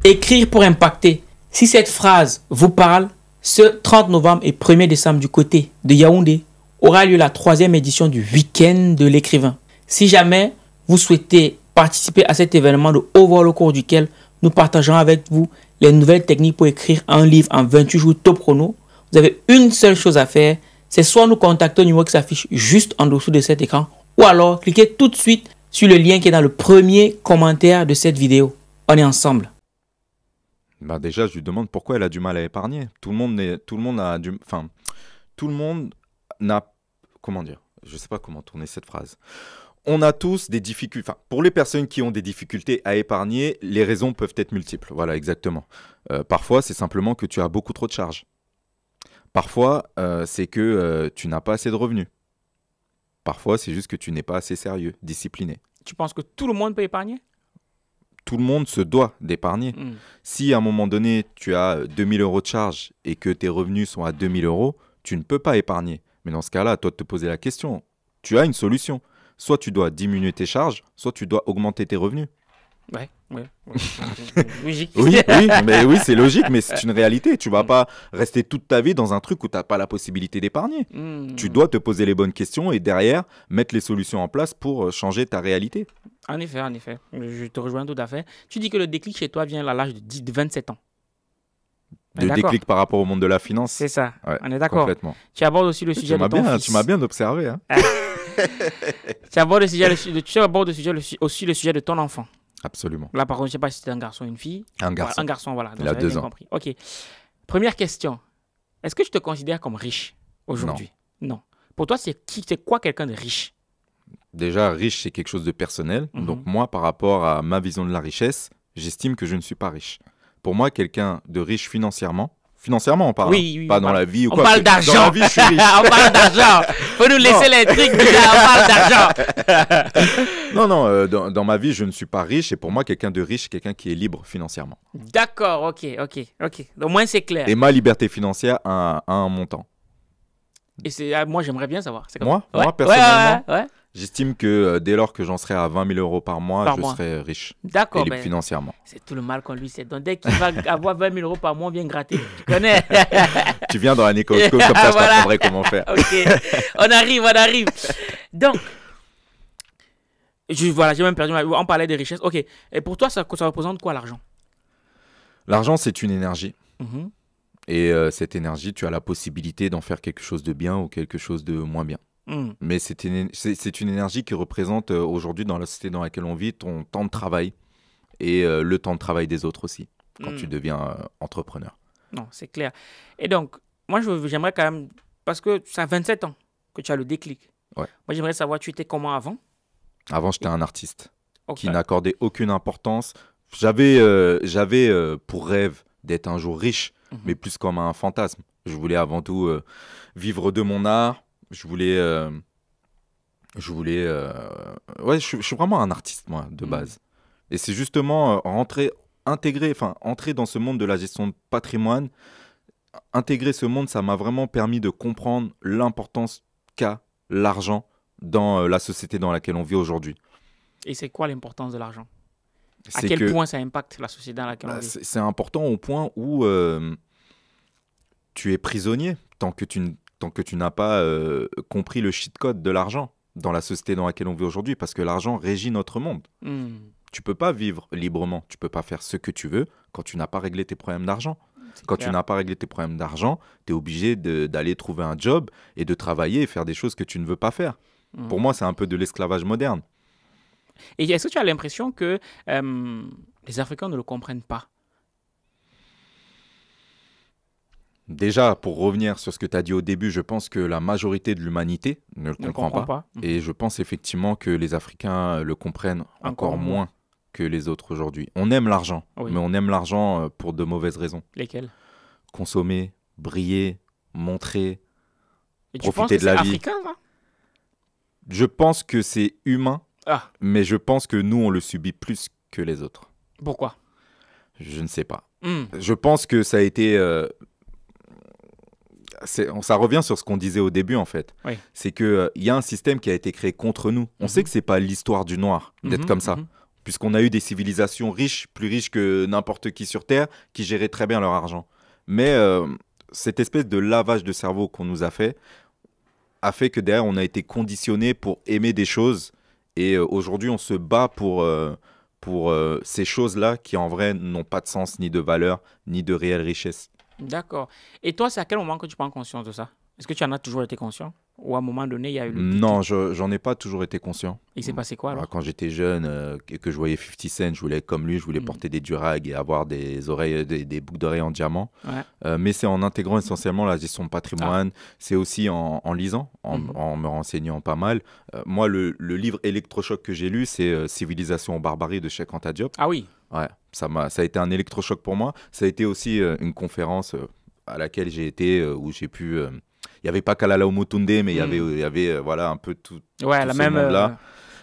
Speaker 1: Écrire pour impacter. Si cette phrase vous parle, ce 30 novembre et 1er décembre du côté de Yaoundé aura lieu la troisième édition du week-end de l'écrivain. Si jamais vous souhaitez participer à cet événement de vol au cours duquel nous partageons avec vous les nouvelles techniques pour écrire un livre en 28 jours top chrono. Vous avez une seule chose à faire, c'est soit nous contacter au numéro qui s'affiche juste en dessous de cet écran, ou alors cliquez tout de suite sur le lien qui est dans le premier commentaire de cette vidéo. On est ensemble.
Speaker 2: Bah déjà, je lui demande pourquoi elle a du mal à épargner. Tout le monde, tout le monde a du, enfin, tout le monde n'a, comment dire, je sais pas comment tourner cette phrase on a tous des difficultés. pour les personnes qui ont des difficultés à épargner, les raisons peuvent être multiples. Voilà, exactement. Euh, parfois, c'est simplement que tu as beaucoup trop de charges. Parfois, euh, c'est que euh, tu n'as pas assez de revenus. Parfois, c'est juste que tu n'es pas assez sérieux, discipliné.
Speaker 1: Tu penses que tout le monde peut épargner
Speaker 2: Tout le monde se doit d'épargner. Hmm. Si à un moment donné, tu as 2000 euros de charges et que tes revenus sont à 2000 euros, tu ne peux pas épargner. Mais dans ce cas-là, toi de te poser la question. Tu as une solution soit tu dois diminuer tes charges, soit tu dois augmenter tes revenus.
Speaker 1: *laughs* oui, oui, *laughs* mais oui, c'est logique, mais c'est une
Speaker 2: réalité. Tu vas pas rester toute ta vie dans un truc où tu n'as pas la possibilité d'épargner. Hmm. Tu dois te poser les bonnes questions et derrière mettre les solutions en place pour euh, changer ta réalité.
Speaker 1: En effet, en effet. Je te rejoins tout à fait. Tu dis que le déclic chez toi vient à l'âge de, 10, 27 ans. Le déclic
Speaker 2: par rapport au monde de la finance. C'est ça. on est d'accord. Tu abordes aussi le sujet de Tu m'as bien observé. Hein. *laughs*
Speaker 1: *laughs* tu abordes, le aussi le sujet de ton enfant. Absolument. Là, par contre, je ne sais pas si c'était un garçon ou une fille. Un garçon. un garçon, voilà. Il a deux ans. Ok. Première question. Est-ce que tu te considères comme riche aujourd'hui non. Pour toi, c'est qui, c'est quoi quelqu'un de riche
Speaker 2: Déjà, riche, c'est quelque chose de personnel. Mhm. Donc moi, par rapport à ma vision de la richesse, j'estime que je ne suis pas riche. Pour moi, quelqu'un de riche financièrement, Financièrement, on parle. Oui, hein. oui, pas dans la vie ou quoi. on Parle d'argent. Dans vie, *laughs* on parle d'argent.
Speaker 1: Faut nous laisser les trucs On parle
Speaker 2: d'argent. *laughs* non, non. Euh, dans, ma vie, je ne suis pas riche. Et pour moi, quelqu'un de riche, quelqu'un qui est libre financièrement.
Speaker 1: D'accord. Ok, ok, ok. Au moins, c'est clair. Et ma
Speaker 2: liberté financière a un, montant.
Speaker 1: Et c'est, ah, moi, j'aimerais bien savoir. moi, moi, personnellement. Ouais, ouais,
Speaker 2: J'estime que euh, dès lors que j'en serai à 20 000 euros par mois, je serai riche. D'accord. Ben, financièrement.
Speaker 1: C'est tout le mal qu'on lui sait. Donc dès qu'il va *laughs* avoir 20 000 euros par mois, on vient gratter. Tu connais *laughs* Tu viens dans la Nicolas comme ça je *laughs* t'apprendrai comment faire. ok. On arrive, on arrive. Donc, je, voilà, j'ai même perdu. Ma... On parlait des richesses. Ok. Et pour toi, ça, ça représente quoi l'argent
Speaker 2: L'argent, c'est une énergie. Mhm. Et euh, cette énergie, tu as la possibilité d'en faire quelque chose de bien ou quelque chose de moins bien. Hmm. Mais c'est une, une énergie qui représente euh, aujourd'hui dans la société dans laquelle on vit ton temps de travail et euh, le temps de travail des autres aussi quand tu hmm. deviens euh, entrepreneur.
Speaker 1: Non, c'est clair. Et donc, moi, j'aimerais quand même, parce que ça as 27 ans que tu as le déclic. Ouais. Moi, j'aimerais savoir, tu étais comment avant
Speaker 2: Avant, j'étais un artiste qui n'accordait aucune importance. J'avais, pour rêve d'être un jour riche, mhm. mais plus comme un fantasme. Je voulais avant tout vivre de mon art, je voulais. Euh, je voulais. Euh, ouais, je, suis vraiment un artiste, moi, de mm. base. Et c'est justement euh, rentrer, intégrer, enfin, entrer dans ce monde de la gestion de patrimoine, intégrer ce monde, ça m'a vraiment permis de comprendre l'importance qu'a l'argent dans la société dans laquelle on vit aujourd'hui.
Speaker 1: Et c'est quoi l'importance de l'argent À quel point ça impacte la société dans laquelle on bah, vit
Speaker 2: C'est important au point où tu es prisonnier tant que tu ne tant que tu n'as pas euh, compris le cheat code de l'argent dans la société dans laquelle on vit aujourd'hui, parce que l'argent régit notre monde. Hmm. Tu peux pas vivre librement, tu peux pas faire ce que tu veux quand tu n'as pas réglé tes problèmes d'argent. Quand tu n'as pas réglé tes problèmes d'argent, tu es obligé d'aller trouver un job et de travailler et faire des choses que tu ne veux pas faire. Hmm. Pour moi, c'est un peu de l'esclavage moderne.
Speaker 1: Et est-ce que tu as l'impression que euh, les Africains ne le comprennent pas
Speaker 2: Déjà, pour revenir sur ce que tu as dit au début, je pense que la majorité de l'humanité ne le comprend, pas. Et je pense effectivement que les Africains le comprennent encore, moins que les autres aujourd'hui. On aime l'argent, mais on aime l'argent euh, pour de mauvaises raisons. Lesquelles Consommer, briller, montrer, profiter de la vie. Africain, je pense que c'est humain, ah. mais je pense que nous, on le subit plus que les autres. Pourquoi Je ne sais pas. Hmm. Je pense que ça a été euh, ça revient sur ce qu'on disait au début en fait. C'est que il euh, y a un système qui a été créé contre nous. On sait mhm. que c'est pas l'histoire du noir d'être mhm, comme ça. Mhm. Puisqu'on a eu des civilisations riches, plus riches que n'importe qui sur Terre, qui géraient très bien leur argent. Mais euh, cette espèce de lavage de cerveau qu'on nous a fait, a fait que derrière, on a été conditionné pour aimer des choses. Et euh, aujourd'hui, on se bat pour, pour ces choses-là qui, en vrai, n'ont pas de sens, ni de valeur, ni de réelle richesse.
Speaker 1: D'accord. Et toi, c'est à quel moment que tu prends conscience de ça Est-ce que tu en as toujours été conscient Ou à un moment donné, il y a eu Non,
Speaker 2: j'en ai pas toujours été conscient. Il s'est passé quoi bah, alors Quand j'étais jeune euh, et que je voyais 50 Cent, je voulais comme lui, je voulais mm. porter des durags et avoir des, oreilles, des, des boucles d'oreilles en diamant. Euh, mais c'est en intégrant essentiellement la gestion patrimoine, ah. c'est aussi en, lisant, mm. en, me renseignant pas mal. Euh, moi, le, livre électrochoc que j'ai lu, c'est Civilisation en barbarie de Cheikh Anta Diop. Ah oui Ouais, ça, a, ça a été un électrochoc pour moi. Ça a été aussi euh, une conférence euh, à laquelle j'ai été, euh, où j'ai pu. Il n'y avait pas Kalala mais il y avait, mm. y avait voilà, un peu tout. Ouais, la ce même. là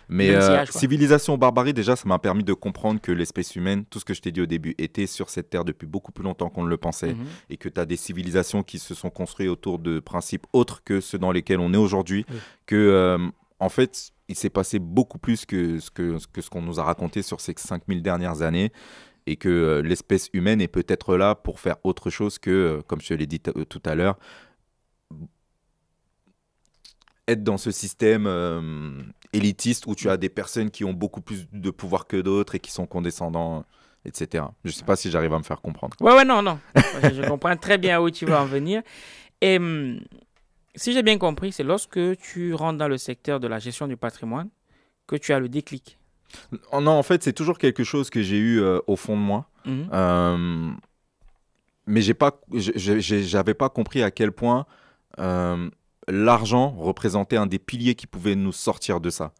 Speaker 2: mais civilisation barbarie, déjà, ça m'a permis de comprendre que l'espèce humaine, tout ce que je t'ai dit au début, était sur cette terre depuis beaucoup plus longtemps qu'on ne le pensait. Mhm. Et que tu as des civilisations qui se sont construites autour de principes autres que ceux dans lesquels on est aujourd'hui. Que, en fait, il s'est passé beaucoup plus que ce qu'on que ce qu'on nous a raconté sur ces 5000 dernières années et que euh, l'espèce humaine est peut-être là pour faire autre chose que, euh, comme je l'ai dit euh, tout à l'heure, être dans ce système élitiste où tu as des personnes qui ont beaucoup plus de pouvoir que d'autres et qui sont condescendants, etc. Je ne sais pas si j'arrive à me faire comprendre. Ouais,
Speaker 1: ouais, non, non. je comprends très bien où tu veux en venir. Et hum, si j'ai bien compris, c'est lorsque tu rentres dans le secteur de la gestion du patrimoine que tu as le déclic. Non,
Speaker 2: en fait, c'est toujours quelque chose que j'ai eu euh, au fond de moi. Mhm. Euh, mais je n'avais j'avais pas compris à quel point euh, l'argent représentait un des piliers qui pouvait nous sortir de ça.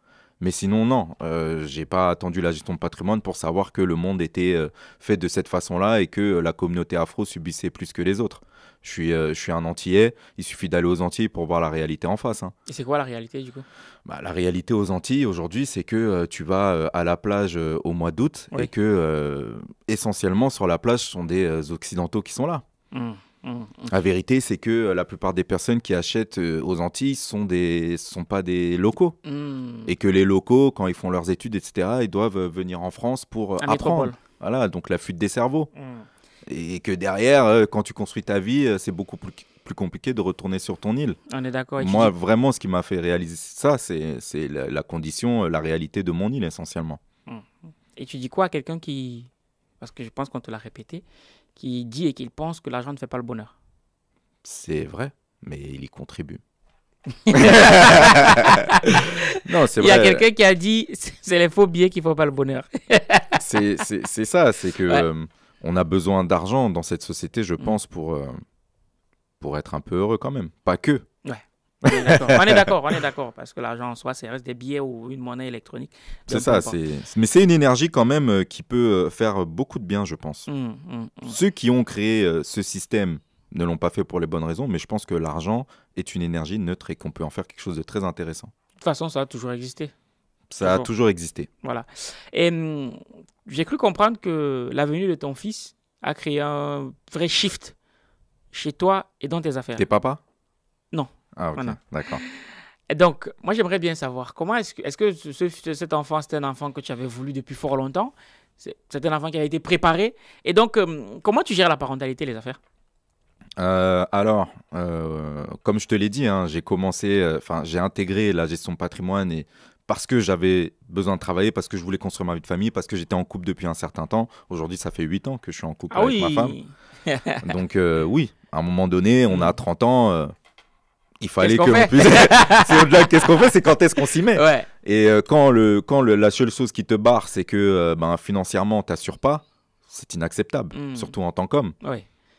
Speaker 2: Mais sinon, non, je euh, j'ai pas attendu la gestion de patrimoine pour savoir que le monde était euh, fait de cette façon-là et que euh, la communauté afro subissait plus que les autres. Je suis, je suis un Antillais, il suffit d'aller aux Antilles pour voir la réalité en face. Hein.
Speaker 1: Et c'est quoi la réalité du coup
Speaker 2: bah, La réalité aux Antilles aujourd'hui, c'est que tu vas à la plage au mois d'août et que essentiellement sur la plage, ce sont des Occidentaux qui sont là.
Speaker 3: Hmm. Mm, mm.
Speaker 2: La vérité, c'est que euh, la plupart des personnes qui achètent euh, aux Antilles sont des sont pas des locaux mm. et que les locaux, quand ils font leurs études, etc., ils doivent euh, venir en France pour apprendre. Voilà, donc la fuite des cerveaux et que derrière, quand tu construis ta vie, c'est beaucoup plus compliqué de retourner sur ton île.
Speaker 1: On est d'accord. Moi,
Speaker 2: vraiment, ce qui m'a fait réaliser ça, c'est la, condition, la réalité de mon île essentiellement.
Speaker 1: Et tu dis quoi à quelqu'un qui, parce que je pense qu'on te l'a répété, qui dit et qui pense que l'argent ne fait pas le bonheur.
Speaker 2: C'est vrai, mais il y contribue. *laughs* non, c'est Il y a quelqu'un qui
Speaker 1: a dit c'est les faux billets qui ne font pas le bonheur. *laughs*
Speaker 2: c'est ça, c'est que euh, on a besoin d'argent dans cette société, je mm. pense, pour, euh, pour être un peu heureux quand même. Pas que, *laughs* On est d'accord,
Speaker 1: on est d'accord, parce que l'argent en soi, c'est reste des billets ou une monnaie électronique. C'est ça,
Speaker 2: mais c'est une énergie quand même euh, qui peut euh, faire beaucoup de bien, je pense. Hum, hum, hum. Ceux qui ont créé euh, ce système ne l'ont pas fait pour les bonnes raisons, mais je pense que l'argent est une énergie neutre et qu'on peut en faire quelque chose de très intéressant. De
Speaker 1: toute façon, ça a toujours existé. Ça a toujours existé. Voilà. Et j'ai cru comprendre que la venue de ton fils a créé un vrai shift chez toi et dans tes affaires. T'es papa Non, ah, ok, d'accord. donc, moi, j'aimerais bien savoir, comment est-ce que, est -ce que cet enfant, c'était un enfant que tu avais voulu depuis fort longtemps C'est un enfant qui avait été préparé. Et donc, euh, comment tu gères la parentalité, les affaires
Speaker 2: euh, alors, euh, comme je te l'ai dit, hein, j'ai commencé, enfin, j'ai intégré la gestion patrimoine et parce que j'avais besoin de travailler, parce que je voulais construire ma vie de famille, parce que j'étais en couple depuis un certain temps. Aujourd'hui, ça fait 8 ans que je suis en couple ah avec ma femme. *laughs* Donc, oui, à un moment donné, on a 30 ans il fallait que *laughs* c'est qu'est-ce qu'on fait, c'est quand est-ce qu'on s'y met. Ouais. Et euh, quand, le, quand le, la seule chose qui te barre, c'est que euh, ben, financièrement, t'assures pas, c'est inacceptable, hmm. surtout en tant qu'homme.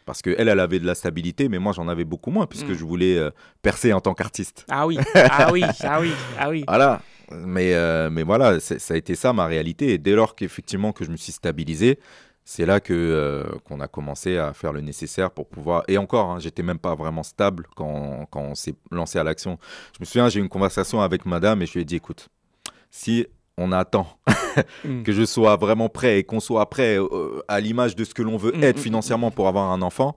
Speaker 2: Parce qu'elle, elle avait de la stabilité, mais moi, j'en avais beaucoup moins, puisque hmm. je voulais euh, percer en tant qu'artiste.
Speaker 1: Ah oui, *laughs* ah oui, ah oui, ah oui.
Speaker 2: Voilà. Mais, mais voilà, ça a été ça ma réalité. Et dès lors qu'effectivement que je me suis stabilisé, c'est là que euh, qu'on a commencé à faire le nécessaire pour pouvoir et encore hein, j'étais même pas vraiment stable quand, on s'est lancé à l'action je me souviens j'ai eu une conversation avec madame et je lui ai dit écoute si on attend *laughs* mm. que je sois vraiment prêt et qu'on soit prêt euh, à l'image de ce que l'on veut mm, être mm, financièrement pour avoir un enfant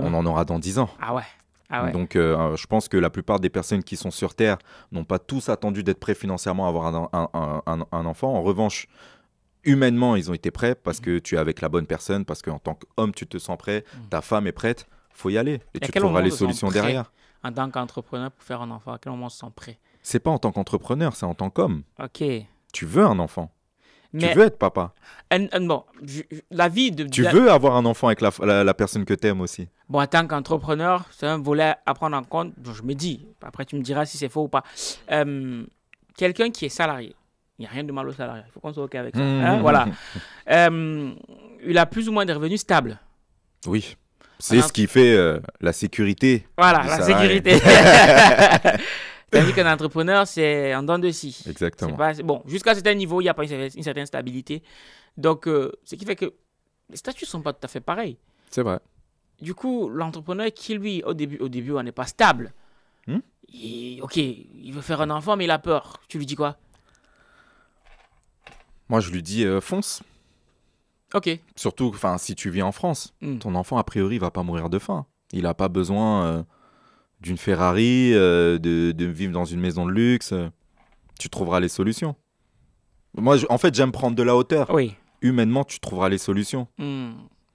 Speaker 2: on en aura dans 10 ans ah ouais ah Donc, euh, je pense que la plupart des personnes qui sont sur Terre n'ont pas tous attendu d'être prêts financièrement à avoir un enfant. En revanche, humainement, ils ont été prêts parce que tu es avec la bonne personne, parce qu'en tant qu'homme, tu te sens prêt, mm. ta femme est prête, faut y aller. Et, tu trouveras les solutions derrière.
Speaker 1: En tant qu'entrepreneur, pour faire un enfant, à quel moment on se sent prêt
Speaker 2: C'est pas en tant qu'entrepreneur, c'est en tant qu'homme. Ok. Tu veux un enfant. tu veux être papa.
Speaker 1: la vie Tu veux
Speaker 2: avoir un enfant avec la, personne que tu aimes aussi.
Speaker 1: Bon, en tant qu'entrepreneur, c'est un volet à prendre en compte. je me dis, après tu me diras si c'est faux ou pas. Euh, quelqu'un qui est salarié, il n'y a rien de mal au salariat. Il faut qu'on soit OK avec ça. Mmh. Hein, voilà. Euh, il a plus ou moins des revenus stables.
Speaker 2: Oui. C'est ce qui fait euh, la sécurité. Voilà, la sécurité. *laughs*
Speaker 1: *laughs* Tandis qu'un entrepreneur, c'est en dents de scie. Exactement. bon, jusqu'à un certain niveau, il n'y a pas une, certaine stabilité. Donc, euh, ce qui fait que les statuts ne sont pas tout à fait pareils. C'est vrai. Du coup, l'entrepreneur qui, lui, au début, au début on n'est pas stable, hmm? ok, il veut faire un enfant, mais il a peur. Tu lui dis quoi
Speaker 2: moi, je lui dis euh, fonce. Ok. Surtout, enfin, si tu vis en France, hmm. ton enfant a priori va pas mourir de faim. Il n'a pas besoin euh, d'une Ferrari, euh, de, vivre dans une maison de luxe. Tu trouveras les solutions. Moi, en fait, j'aime prendre de la hauteur. Oui. Humainement, tu trouveras les solutions.
Speaker 1: Hmm.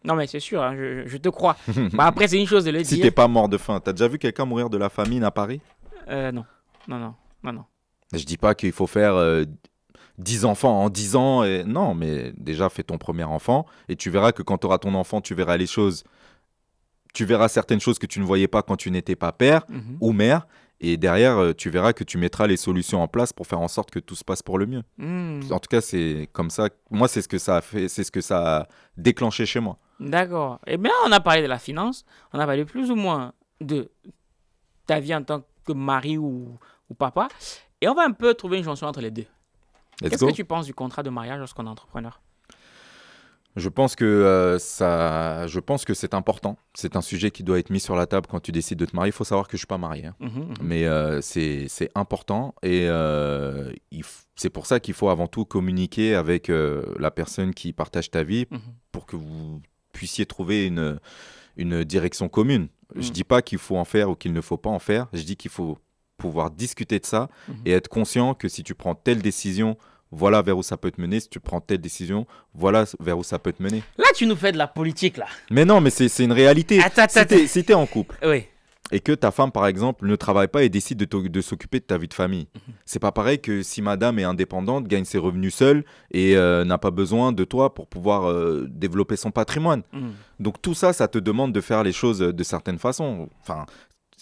Speaker 1: Non, mais c'est sûr, hein, je, te crois. *laughs* bah, après, c'est une chose de le dire. Si t'es
Speaker 2: pas mort de faim, t'as déjà vu quelqu'un mourir de la famine à Paris
Speaker 1: euh, Non, non, non, non, non.
Speaker 2: Je dis pas qu'il faut faire 10 enfants en 10 ans. Et... Non, mais déjà, fais ton premier enfant et tu verras que quand tu auras ton enfant, tu verras les choses. Tu verras certaines choses que tu ne voyais pas quand tu n'étais pas père mhm. ou mère. Et derrière, euh, tu verras que tu mettras les solutions en place pour faire en sorte que tout se passe pour le mieux. Hmm. En tout cas, c'est comme ça. Moi, c'est ce que ça a fait, c'est ce que ça déclenché chez moi.
Speaker 1: D'accord. Et eh bien, on a parlé de la finance. On a parlé plus ou moins de ta vie en tant que mari ou papa. Et on va un peu trouver une jonction entre les deux. Qu'est-ce que tu penses du contrat de mariage lorsqu'on est entrepreneur
Speaker 2: je pense que euh, ça, je pense que c'est important. C'est un sujet qui doit être mis sur la table quand tu décides de te marier. Il faut savoir que je suis pas marié, hein. mmh, mmh, mmh. mais euh, c'est important et euh, c'est pour ça qu'il faut avant tout communiquer avec la personne qui partage ta vie pour que vous puissiez trouver une une direction commune. Je dis pas qu'il faut en faire ou qu'il ne faut pas en faire. Je dis qu'il faut pouvoir discuter de ça et être conscient que si tu prends telle décision voilà vers où ça peut te mener. Si tu prends telle décision, voilà vers où ça peut te mener.
Speaker 1: Là, tu nous fais de la politique, là.
Speaker 2: Mais non, mais c'est une réalité. si en couple. et que ta femme, par exemple, ne travaille pas et décide de, de s'occuper de ta vie de famille. Mhm. C'est pas pareil que si madame est indépendante, gagne ses revenus seule et euh, n'a pas besoin de toi pour pouvoir euh, développer son patrimoine. Mhm. Donc tout ça, ça te demande de faire les choses de certaines façons. Enfin,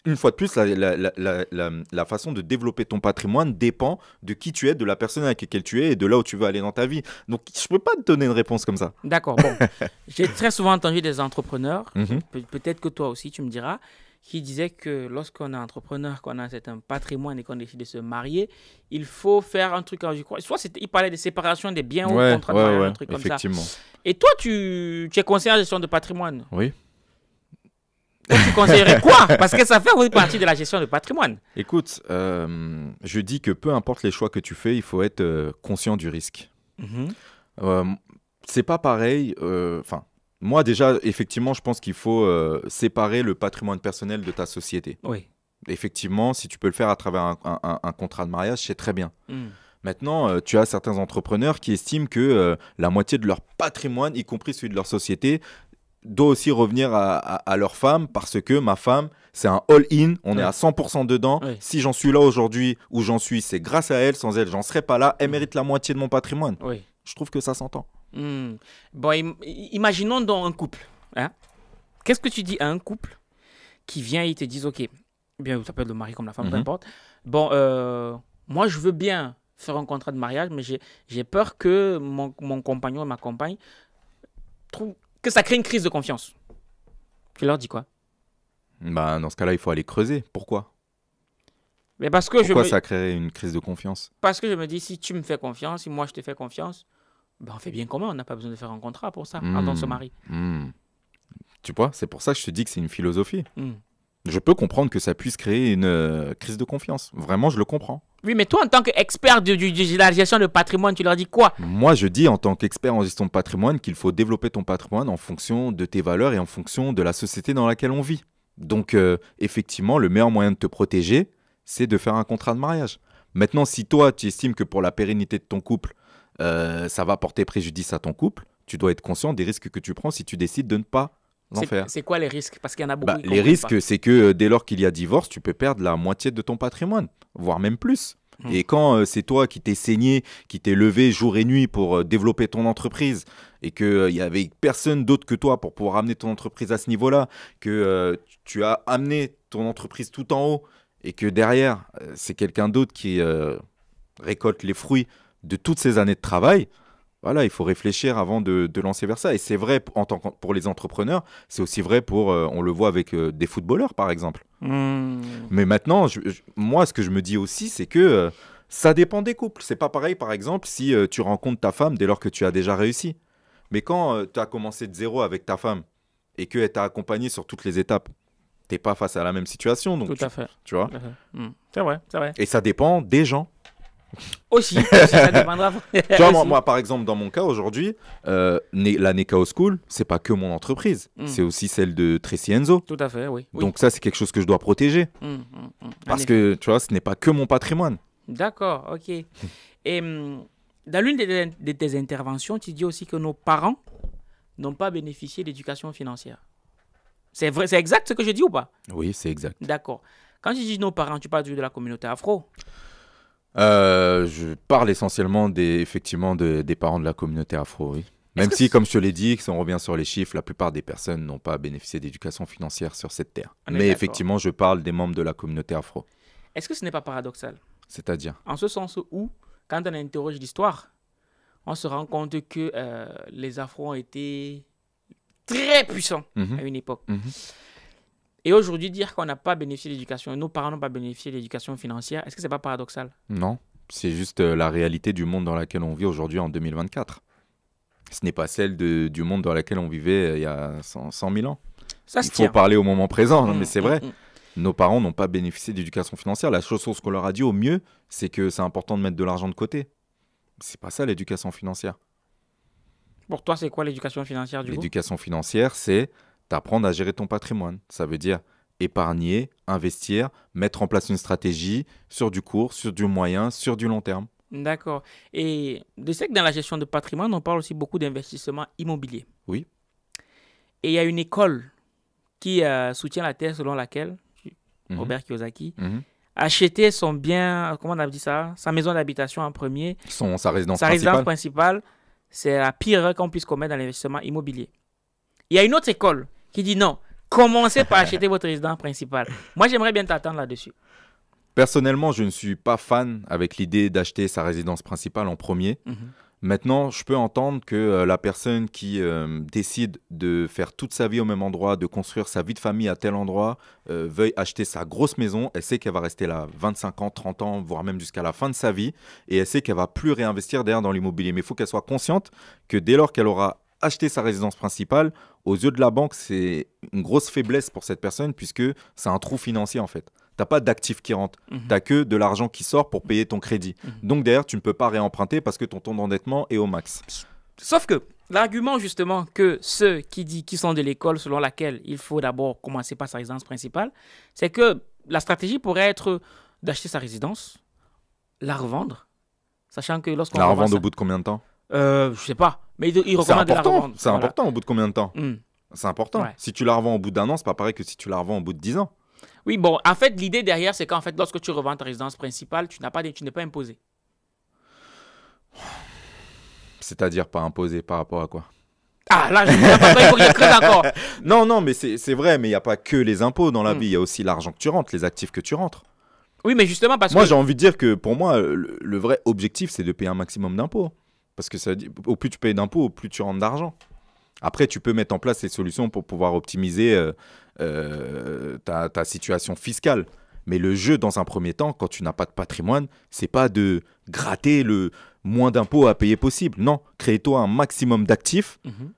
Speaker 2: une fois de plus, la, façon de développer ton patrimoine dépend de qui tu es, de la personne avec laquelle tu es et de là où tu veux aller dans ta vie. Donc, je ne peux pas te donner une réponse comme ça.
Speaker 1: D'accord. *laughs* J'ai très souvent entendu des entrepreneurs, mhm. peut-être que toi aussi, tu me diras, qui disaient que lorsqu'on est entrepreneur, qu'on a un patrimoine et qu'on décide de se marier, il faut faire un truc, je crois. Soit il parlait de séparation des biens ou des un truc comme ça. Et toi, tu, tu es conseiller en gestion de patrimoine. Oui tu conseillerais quoi Parce que ça fait partie de la gestion du patrimoine. Écoute,
Speaker 2: euh, je dis que peu importe les choix que tu fais, il faut être euh, conscient du risque. Mhm. Euh, c'est pas pareil. Enfin, moi, déjà, effectivement, je pense qu'il faut séparer le patrimoine personnel de ta société. Oui. Effectivement, si tu peux le faire à travers un, contrat de mariage, c'est très bien. Mm. Maintenant, tu as certains entrepreneurs qui estiment que la moitié de leur patrimoine, y compris celui de leur société, doit aussi revenir à, leur femme parce que ma femme, c'est un all-in, on est à 100% dedans. Si j'en suis là aujourd'hui où j'en suis, c'est grâce à elle. Sans elle, j'en serais pas là. Elle mm. mérite la moitié de mon patrimoine. Je trouve que ça s'entend.
Speaker 1: Mm. Bon, imaginons dans un couple. Hein. Qu'est-ce que tu dis à un couple qui vient et te dit Ok, bien, ça peut le mari comme la femme, peu mm-hmm. importe. Bon, euh, moi, je veux bien faire un contrat de mariage, mais j'ai peur que mon, compagnon et ma compagne trouvent que ça crée une crise de confiance. Tu leur dis quoi
Speaker 2: Bah, dans ce cas-là, il faut aller creuser. Pourquoi
Speaker 1: Mais parce que Pourquoi ça crée une
Speaker 2: crise de confiance
Speaker 1: Parce que je me dis, si tu me fais confiance, si moi je te fais confiance, bah, on fait bien comment On n'a pas besoin de faire un contrat pour ça, avant de se
Speaker 2: Tu vois, c'est pour ça que je te dis que c'est une philosophie. Hmm. Je peux comprendre que ça puisse créer une euh, crise de confiance. Vraiment, je le comprends.
Speaker 1: Oui, mais toi, en tant qu'expert de, la gestion de patrimoine, tu leur dis quoi
Speaker 2: Moi, je dis en tant qu'expert en gestion de patrimoine qu'il faut développer ton patrimoine en fonction de tes valeurs et en fonction de la société dans laquelle on vit. Donc, euh, effectivement, le meilleur moyen de te protéger, c'est de faire un contrat de mariage. Maintenant, si toi, tu estimes que pour la pérennité de ton couple, euh, ça va porter préjudice à ton couple, tu dois être conscient des risques que tu prends si tu décides de ne pas c'est
Speaker 1: quoi les risques Parce qu'il y en a beaucoup. Bah, les risques, c'est
Speaker 2: que euh, dès lors qu'il y a divorce, tu peux perdre la moitié de ton patrimoine, voire même plus. Hmm. Et quand euh, c'est toi qui t'es saigné, qui t'es levé jour et nuit pour euh, développer ton entreprise, et qu'il n'y y avait personne d'autre que toi pour pouvoir amener ton entreprise à ce niveau-là, que tu as amené ton entreprise tout en haut, et que derrière, c'est quelqu'un d'autre qui récolte les fruits de toutes ces années de travail, voilà, il faut réfléchir avant de, lancer vers ça. Et c'est vrai en tant que, pour les entrepreneurs, c'est aussi vrai pour, euh, on le voit avec euh, des footballeurs par exemple.
Speaker 3: Hmm.
Speaker 2: Mais maintenant, moi, ce que je me dis aussi, c'est que euh, ça dépend des couples. C'est pas pareil, par exemple, si tu rencontres ta femme dès lors que tu as déjà réussi. Mais quand tu as commencé de zéro avec ta femme et qu'elle t'a accompagné sur toutes les étapes, t'es pas face à la même situation. Donc Tout tu, à fait. Tu vois
Speaker 1: hmm. C'est vrai, c'est vrai.
Speaker 2: Et ça dépend des gens.
Speaker 1: Aussi, *laughs* ça dépendra. moi, par
Speaker 2: exemple, dans mon cas aujourd'hui, euh, la Nekao School, c'est pas que mon entreprise, mm. c'est aussi celle de Tracy Enzo. Tout à fait, oui. Donc, ça, c'est quelque chose que je dois protéger. Mm, mm, parce que, tu vois, ce n'est pas que mon patrimoine.
Speaker 1: D'accord, ok. *laughs* Et dans l'une de, de tes interventions, tu dis aussi que nos parents n'ont pas bénéficié d'éducation financière. C'est vrai, c'est exact ce que je dis ou pas
Speaker 2: Oui, c'est exact.
Speaker 1: D'accord. Quand tu dis nos parents, tu parles de la communauté afro
Speaker 2: euh, je parle essentiellement des, effectivement des parents de la communauté afro, oui. Même si, comme je te l'ai dit, si on revient sur les chiffres, la plupart des personnes n'ont pas bénéficié d'éducation financière sur cette terre. Mais effectivement, je parle des membres de la communauté afro.
Speaker 1: Est-ce que ce n'est pas paradoxal C'est-à-dire En ce sens où, quand on interroge l'histoire, on se rend compte que euh, les afros ont été très puissants mhm. à une époque. Mhm. Et aujourd'hui, dire qu'on n'a pas bénéficié de l'éducation, nos parents n'ont pas bénéficié de l'éducation financière, est-ce que c'est pas paradoxal
Speaker 2: Non, c'est juste euh, la réalité du monde dans lequel on vit aujourd'hui en 2024. Ce n'est pas celle du monde dans lequel on vivait euh, il y a 100, 000 ans. Ça il faut parler au moment présent, hein, mais mm, c'est vrai. Mm, mm. Nos parents n'ont pas bénéficié d'éducation financière. La chose qu'on leur a dit au mieux, c'est que c'est important de mettre de l'argent de côté. C'est pas ça l'éducation financière.
Speaker 1: Pour toi, c'est quoi l'éducation financière du
Speaker 2: L'éducation financière, c'est apprendre à gérer ton patrimoine. Ça veut dire épargner, investir, mettre en place une stratégie sur du court, sur du moyen, sur du long terme.
Speaker 1: D'accord. Et je sais que dans la gestion de patrimoine, on parle aussi beaucoup d'investissement immobilier. Oui. Et il y a une école qui euh, soutient la thèse selon laquelle, mhm. Robert Kiyosaki, mhm. acheter son bien, comment on a dit ça, sa maison d'habitation en premier, son, sa résidence sa principale, résidence principale c'est la pire qu'on puisse commettre dans l'investissement immobilier. Il y a une autre école qui dit non, commencez par acheter votre résidence principale. Moi, j'aimerais bien t'attendre là-dessus.
Speaker 2: Personnellement, je ne suis pas fan avec l'idée d'acheter sa résidence principale en premier. Mhm. Maintenant, je peux entendre que euh, la personne qui euh, décide de faire toute sa vie au même endroit, de construire sa vie de famille à tel endroit, euh, veuille acheter sa grosse maison, elle sait qu'elle va rester là 25 ans, 30 ans, voire même jusqu'à la fin de sa vie, et elle sait qu'elle va plus réinvestir derrière dans l'immobilier. Mais il faut qu'elle soit consciente que dès lors qu'elle aura acheter sa résidence principale, aux yeux de la banque, c'est une grosse faiblesse pour cette personne puisque c'est un trou financier en fait. T'as pas d'actifs qui rentrent, Tu mhm. t'as que de l'argent qui sort pour payer ton crédit. Mhm. Donc derrière, tu ne peux pas réemprunter parce que ton taux d'endettement est au max.
Speaker 1: Sauf que l'argument justement que ceux qui disent sont de l'école selon laquelle il faut d'abord commencer par sa résidence principale, c'est que la stratégie pourrait être d'acheter sa résidence, la revendre, sachant que lorsqu'on la revendre au bout de combien de temps euh, Je sais pas. Mais C'est important
Speaker 2: au bout de combien de temps hmm. C'est important. Si tu la revends au bout d'un an, c'est pas pareil que si tu la revends au bout de dix ans.
Speaker 1: Oui, bon, en fait, l'idée derrière, c'est qu'en fait, lorsque tu revends ta résidence principale, tu n'as pas, tu n'es pas imposé.
Speaker 2: C'est-à-dire pas imposé par rapport à quoi
Speaker 1: ah là, je pas, il faut que je *laughs* Non, non, mais c'est
Speaker 2: vrai, mais il n'y a pas que les impôts dans la hmm. vie, il y a aussi l'argent que tu rentres, les actifs que tu rentres.
Speaker 1: Oui, mais justement parce que... Moi, j'ai
Speaker 2: envie de dire que pour moi, le vrai objectif, c'est de payer un maximum d'impôts. Parce que ça, au plus tu payes d'impôts, au plus tu rentres d'argent. Après, tu peux mettre en place des solutions pour pouvoir optimiser euh, euh, ta, situation fiscale. Mais le jeu, dans un premier temps, quand tu n'as pas de patrimoine, c'est pas de gratter le moins d'impôts à payer possible. Non, crée-toi un maximum d'actifs mhm.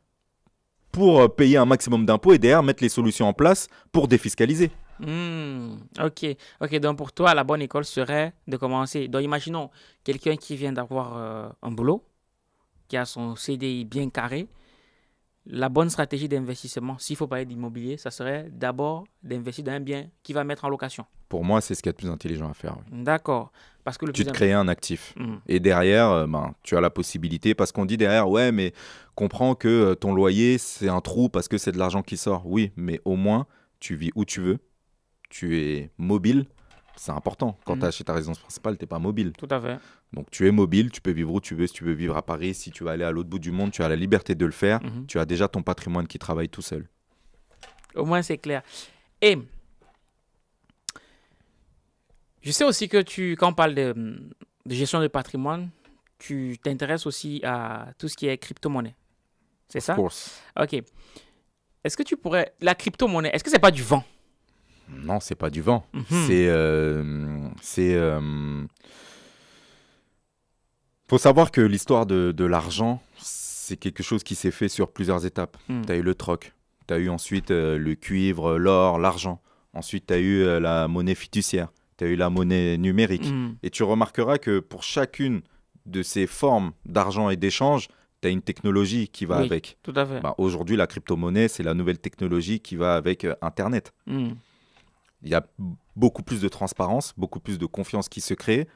Speaker 2: pour euh, payer un maximum d'impôts et derrière mettre les solutions en place pour défiscaliser.
Speaker 1: Hmm, ok, ok. Donc pour toi, la bonne école serait de commencer. Donc imaginons quelqu'un qui vient d'avoir un boulot, qui a son CDI bien carré, la bonne stratégie d'investissement, s'il faut parler d'immobilier, ça serait d'abord d'investir dans un bien qui va mettre en location.
Speaker 2: Pour moi, c'est ce qu'il y a de plus intelligent à faire.
Speaker 1: D'accord. Parce que tu te crées un
Speaker 2: actif. Hum. Et derrière, euh, ben, tu as la possibilité, parce qu'on dit derrière, ouais, mais comprends que euh, ton loyer, c'est un trou parce que c'est de l'argent qui sort. Oui, mais au moins, tu vis où tu veux, tu es mobile c'est important. Quand mm. tu achètes ta résidence principale, tu n'es pas mobile. Tout à fait. Donc tu es mobile, tu peux vivre où tu veux, si tu veux vivre à Paris, si tu veux aller à l'autre bout du monde, tu as la liberté de le faire. Mm-hmm. Tu as déjà ton patrimoine qui travaille tout seul.
Speaker 1: Au moins, c'est clair. Et je sais aussi que tu, quand on parle de, gestion de patrimoine, tu t'intéresses aussi à tout ce qui est crypto-monnaie. C'est ça? Of course. OK. Est-ce que tu pourrais. La crypto-monnaie, est-ce que c'est pas du vent?
Speaker 2: Non, c'est pas du vent. Il mhm. C'est. Euh, euh, faut savoir que l'histoire de, l'argent, c'est quelque chose qui s'est fait sur plusieurs étapes. Hmm. Tu as eu le troc, tu as eu ensuite euh, le cuivre, l'or, l'argent. Ensuite, tu as eu la monnaie fiduciaire, tu as eu la monnaie numérique. Hmm. Et tu remarqueras que pour chacune de ces formes d'argent et d'échange, tu as une technologie qui va avec. Tout bah, Aujourd'hui, la crypto-monnaie, c'est la nouvelle technologie qui va avec Internet. Hmm. Il y a beaucoup plus de transparence, beaucoup plus de confiance qui se crée.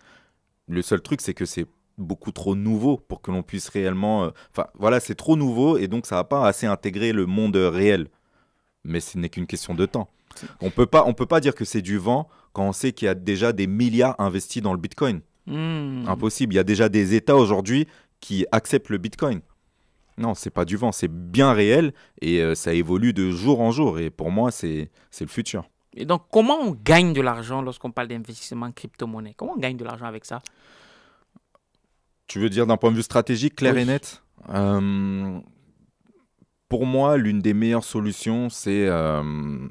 Speaker 2: Le seul truc, c'est que c'est beaucoup trop nouveau pour que l'on puisse réellement. Euh, enfin, voilà, c'est trop nouveau et donc ça n'a pas assez intégré le monde réel. Mais ce n'est qu'une question de temps. On peut pas, on peut pas dire que c'est du vent quand on sait qu'il y a déjà des milliards investis dans le Bitcoin. Hmm. Impossible. Il y a déjà des États aujourd'hui qui acceptent le Bitcoin. Non, c'est pas du vent, c'est bien réel et euh, ça évolue de jour en jour. Et pour moi, c'est le futur.
Speaker 1: Et donc, comment on gagne de l'argent lorsqu'on parle d'investissement crypto-monnaie Comment on gagne de l'argent avec ça
Speaker 2: Tu veux dire d'un point de vue stratégique, clair et net euh, Pour moi, l'une des meilleures solutions, c'est euh,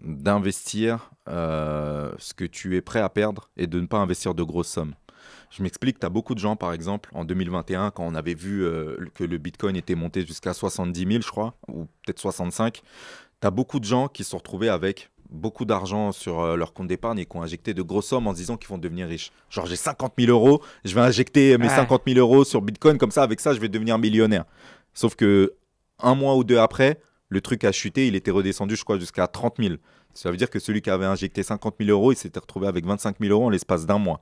Speaker 2: d'investir euh, ce que tu es prêt à perdre et de ne pas investir de grosses sommes. Je m'explique, tu as beaucoup de gens, par exemple, en 2021, quand on avait vu que le Bitcoin était monté jusqu'à 70 000, je crois, ou peut-être 65, tu as beaucoup de gens qui se sont retrouvés avec beaucoup d'argent sur euh, leur compte d'épargne et qui ont injecté de grosses sommes en disant qu'ils vont devenir riches. Genre, j'ai 50 000 euros, je vais injecter mes 50 000 euros sur Bitcoin, comme ça, avec ça, je vais devenir millionnaire. Sauf que un mois ou deux après, le truc a chuté, il était redescendu, je crois, jusqu'à 30 000. Ça veut dire que celui qui avait injecté 50 000 euros, il s'était retrouvé avec 25 000 euros en l'espace d'un mois.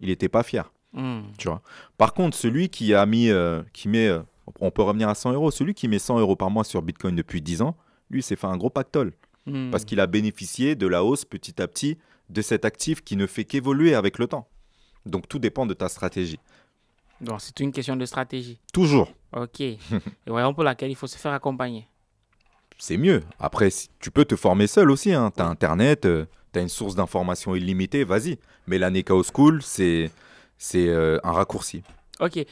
Speaker 2: Il n'était pas fier. Hmm. Tu vois. Par contre, celui qui a mis, euh, qui met, euh, on peut revenir à 100 euros, celui qui met 100 euros par mois sur Bitcoin depuis 10 ans, lui, s'est fait un gros pactole. Hmm. parce qu'il a bénéficié de la hausse petit à petit de cet actif qui ne fait qu'évoluer avec le temps. Donc tout dépend de ta stratégie.
Speaker 1: c'est une question de stratégie. Toujours. Ok. *laughs* Et voyons pour laquelle il faut se faire accompagner.
Speaker 2: C'est mieux. Après, tu peux te former seul aussi. Hein. Tu as Internet, euh, tu as une source d'information illimitée, vas-y. Mais l'année Chaos School, c'est, euh, un raccourci.
Speaker 1: Ok. Et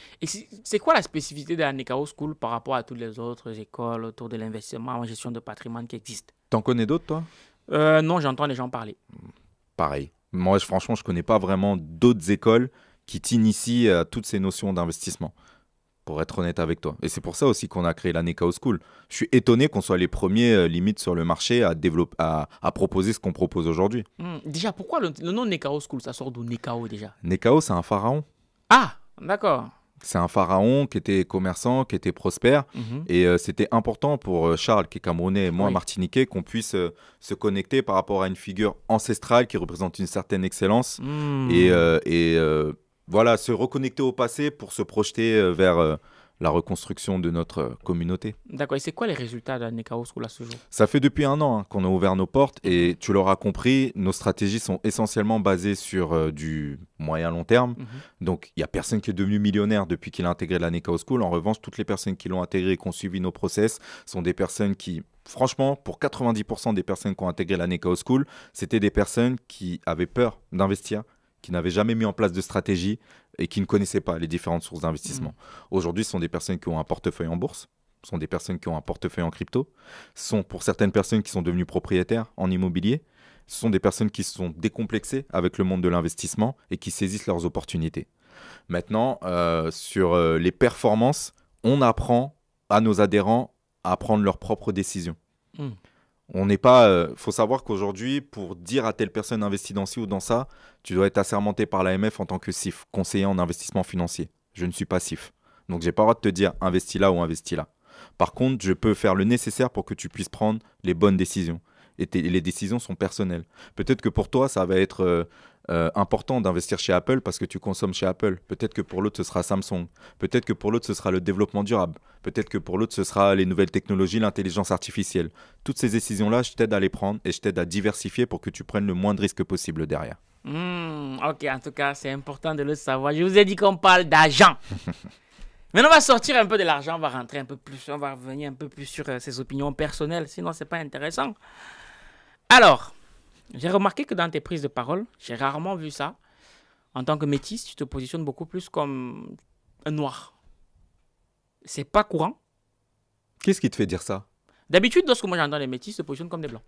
Speaker 1: c'est quoi la spécificité de la Nekao School par rapport à toutes les autres écoles autour de l'investissement en gestion de patrimoine qui existent
Speaker 2: T'en connais d'autres, toi
Speaker 1: euh, Non, j'entends les gens parler.
Speaker 2: Pareil. Moi, franchement, je connais pas vraiment d'autres écoles qui t'initient à euh, toutes ces notions d'investissement pour être honnête avec toi. Et c'est pour ça aussi qu'on a créé la Nekao School. Je suis étonné qu'on soit les premiers, euh, limites limite, sur le marché à, développer, à, proposer ce qu'on propose aujourd'hui.
Speaker 1: Hmm. déjà, pourquoi le, nom Nekao School Ça sort d'où Nekao déjà
Speaker 2: Nekao, c'est un pharaon.
Speaker 1: Ah D'accord.
Speaker 2: C'est un pharaon qui était commerçant, qui était prospère. Mhm. Et euh, c'était important pour euh, Charles, qui est camerounais, et moi, martiniquais, qu'on puisse euh, se connecter par rapport à une figure ancestrale qui représente une certaine excellence. Hmm. Et, et voilà, se reconnecter au passé pour se projeter vers la reconstruction de notre communauté.
Speaker 1: D'accord, et c'est quoi les résultats de la School à ce jour
Speaker 2: Ça fait depuis un an hein, qu'on a ouvert nos portes et tu l'auras compris, nos stratégies sont essentiellement basées sur euh, du moyen-long terme. Mhm. Donc il n'y a personne qui est devenu millionnaire depuis qu'il a intégré la Nekao School. En revanche, toutes les personnes qui l'ont intégré et qui ont suivi nos process sont des personnes qui franchement, pour 90% des personnes qui ont intégré la NECAO School, c'était des personnes qui avaient peur d'investir, qui n'avaient jamais mis en place de stratégie, et qui ne connaissaient pas les différentes sources d'investissement. Mmh. Aujourd'hui, ce sont des personnes qui ont un portefeuille en bourse, ce sont des personnes qui ont un portefeuille en crypto, ce sont pour certaines personnes qui sont devenues propriétaires en immobilier, ce sont des personnes qui se sont décomplexées avec le monde de l'investissement et qui saisissent leurs opportunités. Maintenant, euh, sur euh, les performances, on apprend à nos adhérents à prendre leurs propres décisions. Mmh. On n'est pas. Euh, faut savoir qu'aujourd'hui, pour dire à telle personne investir dans ci ou dans ça, tu dois être assermenté par l'AMF en tant que CIF, conseiller en investissement financier. Je ne suis pas CIF. Donc, j'ai pas le droit de te dire investis là ou investis là. Par contre, je peux faire le nécessaire pour que tu puisses prendre les bonnes décisions. Et, les décisions sont personnelles. Peut-être que pour toi, ça va être euh, euh, important d'investir chez Apple parce que tu consommes chez Apple. Peut-être que pour l'autre, ce sera Samsung. Peut-être que pour l'autre, ce sera le développement durable. Peut-être que pour l'autre, ce sera les nouvelles technologies, l'intelligence artificielle. Toutes ces décisions-là, je t'aide à les prendre et je t'aide à diversifier pour que tu prennes le moins de risques possible derrière.
Speaker 1: Hmm, ok, en tout cas, c'est important de le savoir. Je vous ai dit qu'on parle d'argent. *laughs* Maintenant, on va sortir un peu de l'argent, on va rentrer un peu plus, on va revenir un peu plus sur euh, ses opinions personnelles, sinon c'est pas intéressant. Alors, j'ai remarqué que dans tes prises de parole, j'ai rarement vu ça. En tant que métisse, tu te positionnes beaucoup plus comme un noir. C'est pas courant.
Speaker 2: Qu'est-ce qui te fait dire ça
Speaker 1: D'habitude, lorsque moi j'entends les métis, se positionnent comme des blancs.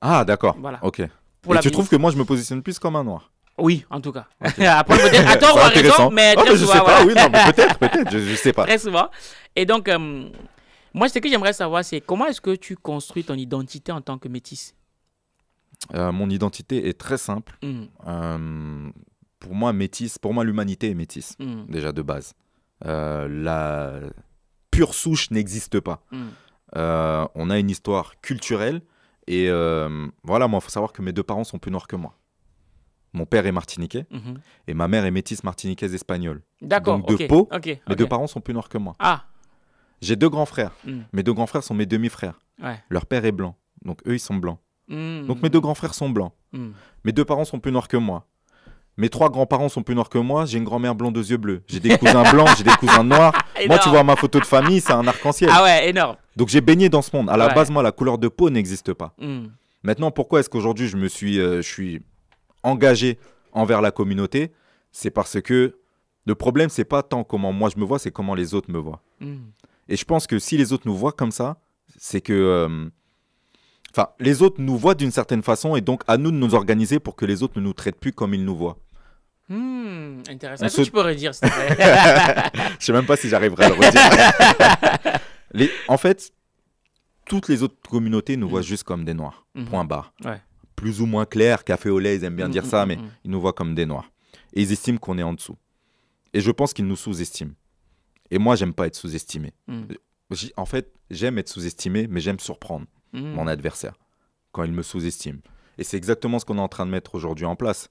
Speaker 2: Ah, d'accord. Voilà. Ok. tu trouves que moi je me positionne plus comme un noir
Speaker 1: oui, en tout cas. *laughs* Après, être mais je ne Sais pas, oui, non, peut-être, *laughs* peut-être, je, ne sais pas. Très souvent. Et donc, euh, moi, ce que j'aimerais savoir, c'est comment est-ce que tu construis ton identité en tant que métisse
Speaker 2: euh, mon identité est très simple. Mm. Euh, pour moi, métisse, pour moi, l'humanité est métisse, mm. déjà de base. Euh, la pure souche n'existe pas. Mm. on a une histoire culturelle. Et voilà, moi, il faut savoir que mes deux parents sont plus noirs que moi. Mon père est martiniquais mm-hmm. et ma mère est métisse martiniquaise espagnole. D'accord. Donc de peau, mes deux parents sont plus noirs que moi. Ah. J'ai deux grands frères. Mes deux grands frères sont mes demi-frères. Leur père est blanc, donc eux ils sont blancs. Mm. Donc mes deux grands frères sont blancs. Mm. Mes deux parents sont plus noirs que moi. Mes trois grands-parents sont plus noirs que moi. J'ai une grand-mère blonde aux yeux bleus. J'ai des *laughs* cousins blancs, j'ai des cousins noirs. Moi, tu vois ma photo de famille, c'est un arc-en-ciel. Ah ouais, énorme. Donc j'ai baigné dans ce monde. À la base, moi, la couleur de peau n'existe pas. Mm. Maintenant, pourquoi est-ce qu'aujourd'hui je me suis, euh, je suis engagé envers la communauté C'est parce que le problème, c'est pas tant comment moi je me vois, c'est comment les autres me voient. Et je pense que si les autres nous voient comme ça, c'est que euh, Enfin, les autres nous voient d'une certaine façon et donc à nous de nous organiser pour que les autres ne nous traitent plus comme ils nous voient.
Speaker 3: Hmm, intéressant. ce que tu pourrais dire, s'il te *laughs* Je sais même pas si j'arriverai à le redire.
Speaker 2: *laughs* les... En fait, toutes les autres communautés nous voient mhm. juste comme des noirs. Mhm. Point barre. Plus ou moins clair, café au lait, ils aiment bien mhm, dire ça, mais ils nous voient comme des noirs. Et ils estiment qu'on est en dessous. Et je pense qu'ils nous sous-estiment. Et moi, j'aime pas être sous-estimé. En fait, j'aime être sous-estimé, mais j'aime surprendre. Mm. mon adversaire, quand il me sous-estime. Et c'est exactement ce qu'on est en train de mettre aujourd'hui en place.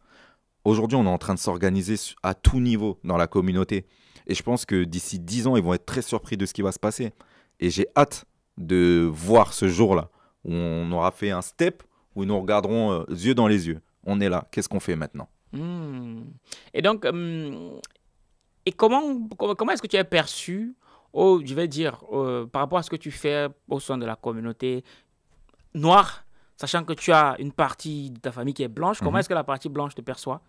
Speaker 2: Aujourd'hui, on est en train de s'organiser à tout niveau dans la communauté. Et je pense que d'ici 10 ans, ils vont être très surpris de ce qui va se passer. Et j'ai hâte de voir ce jour-là où on aura fait un step, où nous regarderons euh, yeux dans les yeux. On est là, qu'est-ce qu'on fait maintenant
Speaker 1: mm. Et donc, hum, et comment, comment est-ce que tu as perçu, oh, je vais dire, euh, par rapport à ce que tu fais au sein de la communauté, noir, sachant que tu as une partie de ta famille qui est blanche, comment mhm. est-ce que la partie blanche te perçoit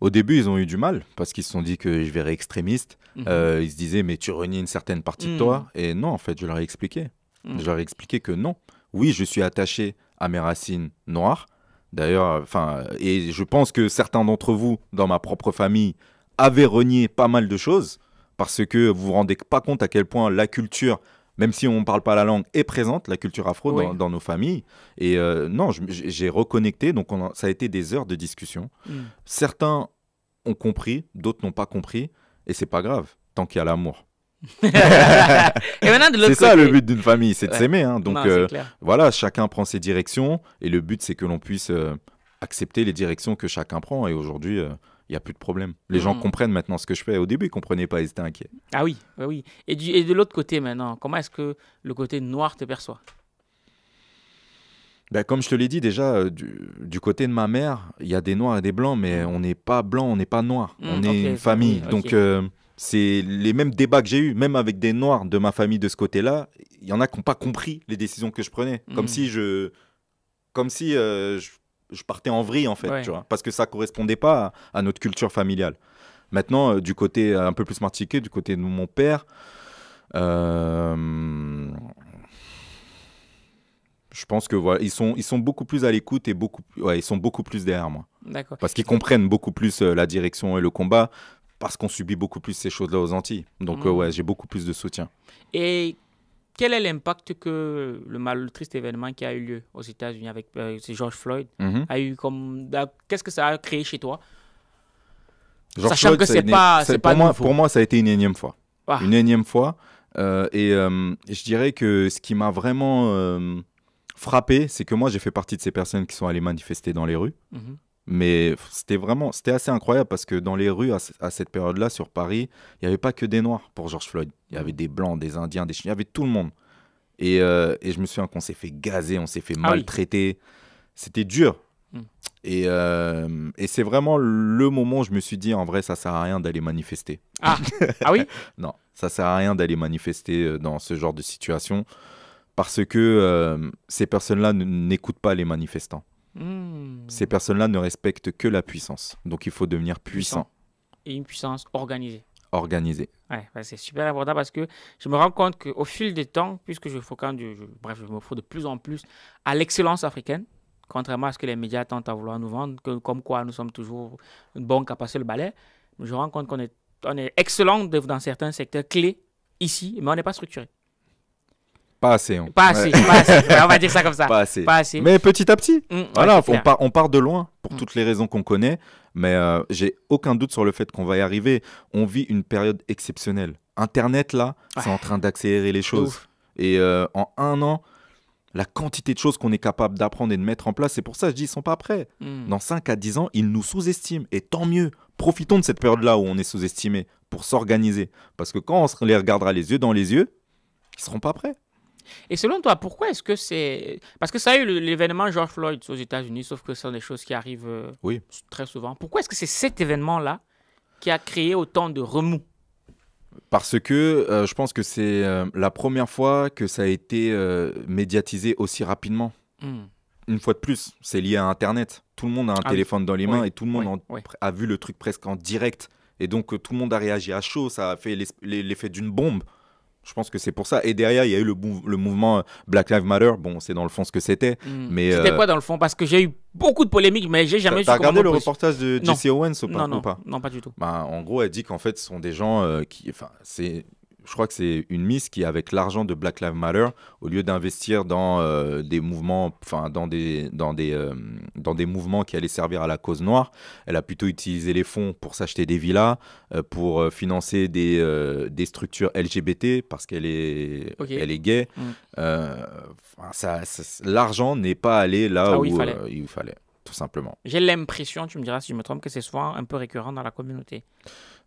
Speaker 2: Au début, ils ont eu du mal parce qu'ils se sont dit que je verrais extrémiste. Mhm. Euh, ils se disaient, mais tu renies une certaine partie de mhm. toi. Et non, en fait, je leur ai expliqué. Je leur ai expliqué que non. Oui, je suis attaché à mes racines noires. D'ailleurs, enfin, et je pense que certains d'entre vous, dans ma propre famille, avaient renié pas mal de choses parce que vous vous rendez pas compte à quel point la culture même si on ne parle pas la langue, est présente, la culture afro, dans, nos familles. Et euh, non, j'ai reconnecté, donc ça a été des heures de discussion. Mm. Certains ont compris, d'autres n'ont pas compris, et c'est pas grave, tant qu'il y a l'amour. *laughs* c'est ça le but d'une famille, c'est de s'aimer. Hein. Donc euh, voilà, chacun prend ses directions, et le but c'est que l'on puisse euh, accepter les directions que chacun prend. Et aujourd'hui, il n'y a plus de problème. Les gens mm. comprennent maintenant ce que je fais. Au début, ils ne comprenaient pas, ils étaient inquiets.
Speaker 1: Ah oui, ah oui. Et, du, et de l'autre côté maintenant, comment est-ce que le côté noir te perçoit
Speaker 2: ben, comme je te l'ai dit déjà, euh, du, du, côté de ma mère, il y a des noirs et des blancs, mais mm. on n'est pas blanc, on n'est pas noir. Mm, on est une famille. Donc, euh, c'est les mêmes débats que j'ai eus, même avec des noirs de ma famille de ce côté-là. Il y en a qui n'ont pas compris les décisions que je prenais. Comme si je. Comme si euh, je je partais en vrille en fait, tu vois, parce que ça correspondait pas à, notre culture familiale. Maintenant, euh, du côté euh, un peu plus martiqué, du côté de mon père, euh, je pense que voilà, ils sont, ils sont beaucoup plus à l'écoute et beaucoup, ouais, ils sont beaucoup plus derrière moi. D'accord. Parce qu'ils comprennent beaucoup plus la direction et le combat, parce qu'on subit beaucoup plus ces choses-là aux Antilles. Donc mmh. ouais, j'ai beaucoup plus de soutien.
Speaker 1: Et quel est l'impact que le, mal, le triste événement qui a eu lieu aux États-Unis avec euh, George Floyd mhm. a eu comme qu'est-ce que ça a créé chez toi Sachant que c'est, pas,
Speaker 2: pour moi, ça a été une énième fois ah. une énième fois euh, euh, et je dirais que ce qui m'a vraiment frappé c'est que moi j'ai fait partie de ces personnes qui sont allées manifester dans les rues mhm. Mais c'était vraiment, c'était assez incroyable parce que dans les rues à, cette période-là sur Paris, il n'y avait pas que des noirs pour George Floyd. Il y avait des blancs, des indiens, des chinois, il y avait tout le monde. Et, euh, et je me souviens qu'on s'est fait gazer, on s'est fait ah maltraiter. C'était dur. Hmm. Et, euh, et c'est vraiment le moment où je me suis dit, en vrai, ça sert à rien d'aller manifester. Ah, ah oui *laughs* Non, ça sert à rien d'aller manifester euh, dans ce genre de situation parce que ces personnes-là n'écoutent pas les manifestants. Hmm. Ces personnes-là ne respectent que la puissance. Donc il faut devenir puissant.
Speaker 1: Et une puissance organisée. Organisée. Ouais, bah, c'est super important parce que je me rends compte qu'au fil des temps, puisque je, bref, je me fous de plus en plus à l'excellence africaine, contrairement à ce que les médias tentent à vouloir nous vendre, que, comme quoi nous sommes toujours une banque à passer le balai, je me rends compte qu'on est excellent dans certains secteurs clés ici, mais on n'est pas structuré.
Speaker 2: Pas assez. On... Hein. Pas on va dire ça comme ça. *laughs* Pas assez. Mais petit à petit. Mm, voilà, on part, de loin pour mm. toutes les raisons qu'on connaît. Mais euh, j'ai aucun doute sur le fait qu'on va y arriver. On vit une période exceptionnelle. Internet, là, c'est en train d'accélérer les choses. Et euh, en un an, la quantité de choses qu'on est capable d'apprendre et de mettre en place, c'est pour ça que je dis, ils sont pas prêts. Mm. Dans 5 à 10 ans, ils nous sous-estiment. Et tant mieux. Profitons de cette période-là où on est sous-estimé pour s'organiser. Parce que quand on les regardera les yeux dans les yeux, ils ne seront pas
Speaker 1: prêts. Et selon toi, pourquoi est-ce que c'est... Parce que ça a eu l'événement George Floyd aux États-Unis, sauf que ce sont des choses qui arrivent euh, oui. très souvent. Pourquoi est-ce que c'est cet événement-là qui a créé autant de remous
Speaker 2: parce que euh, je pense que c'est euh, la première fois que ça a été médiatisé aussi rapidement. Hmm. Une fois de plus, c'est lié à Internet. Tout le monde a un ah téléphone dans les mains et tout le monde a vu le truc presque en direct. Et donc tout le monde a réagi à chaud, ça a fait l'effet d'une bombe. Je pense que c'est pour ça. Et derrière, il y a eu le, mouvement euh, Black Lives Matter. Bon, c'est dans le fond ce que c'était. Hmm. mais C'était euh, quoi
Speaker 1: dans le fond Parce que j'ai eu beaucoup de polémiques, mais j'ai jamais. as regardé le reportage de Jesse Owens ou pas non, pas du tout.
Speaker 2: Bah, en gros, elle dit qu'en fait, ce sont des gens euh, qui, enfin, c'est je crois que c'est une miss qui, avec l'argent de Black Lives Matter, au lieu d'investir dans euh, des mouvements, enfin dans des, dans des, euh, dans des mouvements qui allaient servir à la cause noire, elle a plutôt utilisé les fonds pour s'acheter des villas, euh, pour financer des, des structures LGBT parce qu'elle est, elle est gay. Mm. l'argent n'est pas allé là ah où, il Où il fallait tout simplement.
Speaker 1: J'ai l'impression, tu me diras si je me trompe, que c'est souvent un peu récurrent dans la communauté.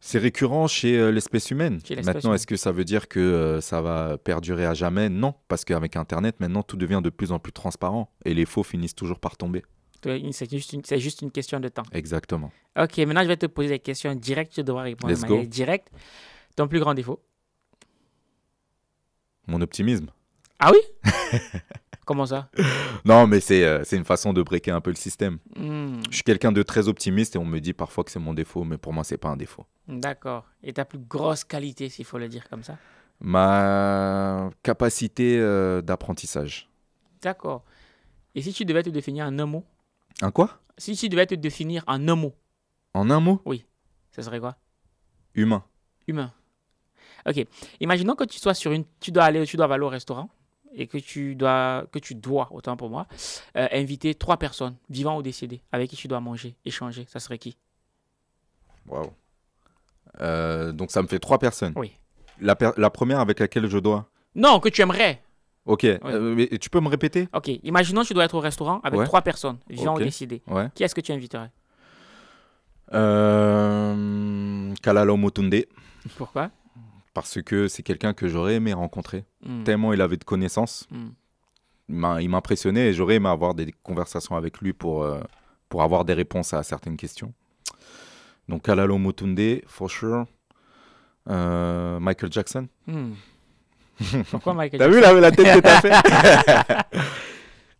Speaker 2: C'est récurrent chez euh, l'espèce humaine. maintenant, est-ce que ça veut dire que euh, ça va perdurer à jamais Non, parce qu'avec Internet, maintenant, tout devient de plus en plus transparent et les faux finissent toujours par tomber.
Speaker 1: C'est juste, une, question de temps. Exactement. Ok, maintenant, je vais te poser la question directes. Tu dois répondre direct. Ton plus grand défaut
Speaker 2: Mon optimisme.
Speaker 1: Ah oui *laughs* Comment ça
Speaker 2: Non, mais euh, c'est une façon de briquer un peu le système. Hmm. Je suis quelqu'un de très optimiste et on me dit parfois que c'est mon défaut, mais pour moi, c'est pas un défaut.
Speaker 1: D'accord. Et ta plus grosse qualité, s'il faut le dire comme ça
Speaker 2: Ma capacité euh, d'apprentissage.
Speaker 1: D'accord. Et si tu devais te définir en un mot En quoi Si tu devais te définir en un mot. En un mot Oui. Ça serait quoi Humain. Humain. Ok. Imaginons que tu sois sur une. Tu dois aller, tu dois aller au restaurant et que tu dois, que tu dois autant pour moi, euh, inviter trois personnes, vivants ou décédés, avec qui tu dois manger, échanger, ça serait qui
Speaker 2: Waouh. Euh, donc ça me fait trois personnes. Oui. La, première avec laquelle je dois
Speaker 1: Non, que tu aimerais. Ok, euh, tu peux me répéter Ok, imaginons que tu dois être au restaurant avec trois personnes, vivants ou décédés. Qui est-ce que tu inviterais
Speaker 2: euh... Kalalo Pourquoi parce que c'est quelqu'un que j'aurais aimé rencontrer, hmm. tellement il avait de connaissances. Hmm. Il m'impressionnait et j'aurais aimé avoir des conversations avec lui pour, euh, pour avoir des réponses à certaines questions. Donc Kalalo Mutunde, for sure. Euh, Michael Jackson.
Speaker 1: Hmm. *laughs* Pourquoi Michael T'as vu la, la, tête que t'as fait *laughs*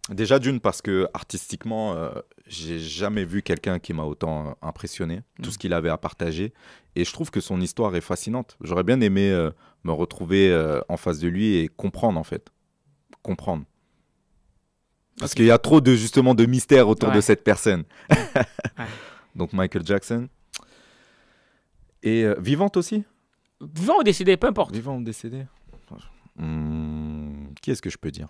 Speaker 2: Déjà d'une parce que artistiquement, euh, j'ai jamais vu quelqu'un qui m'a autant euh, impressionné, tout mm. ce qu'il avait à partager, et je trouve que son histoire est fascinante. J'aurais bien aimé euh, me retrouver en face de lui et comprendre en fait, comprendre. Parce qu'il y a trop de justement de mystère autour de cette personne. *laughs* Donc Michael Jackson et vivante aussi.
Speaker 1: Vivant ou décédé, peu importe. Vivant ou décédé.
Speaker 2: Hmm, qui est-ce que je peux dire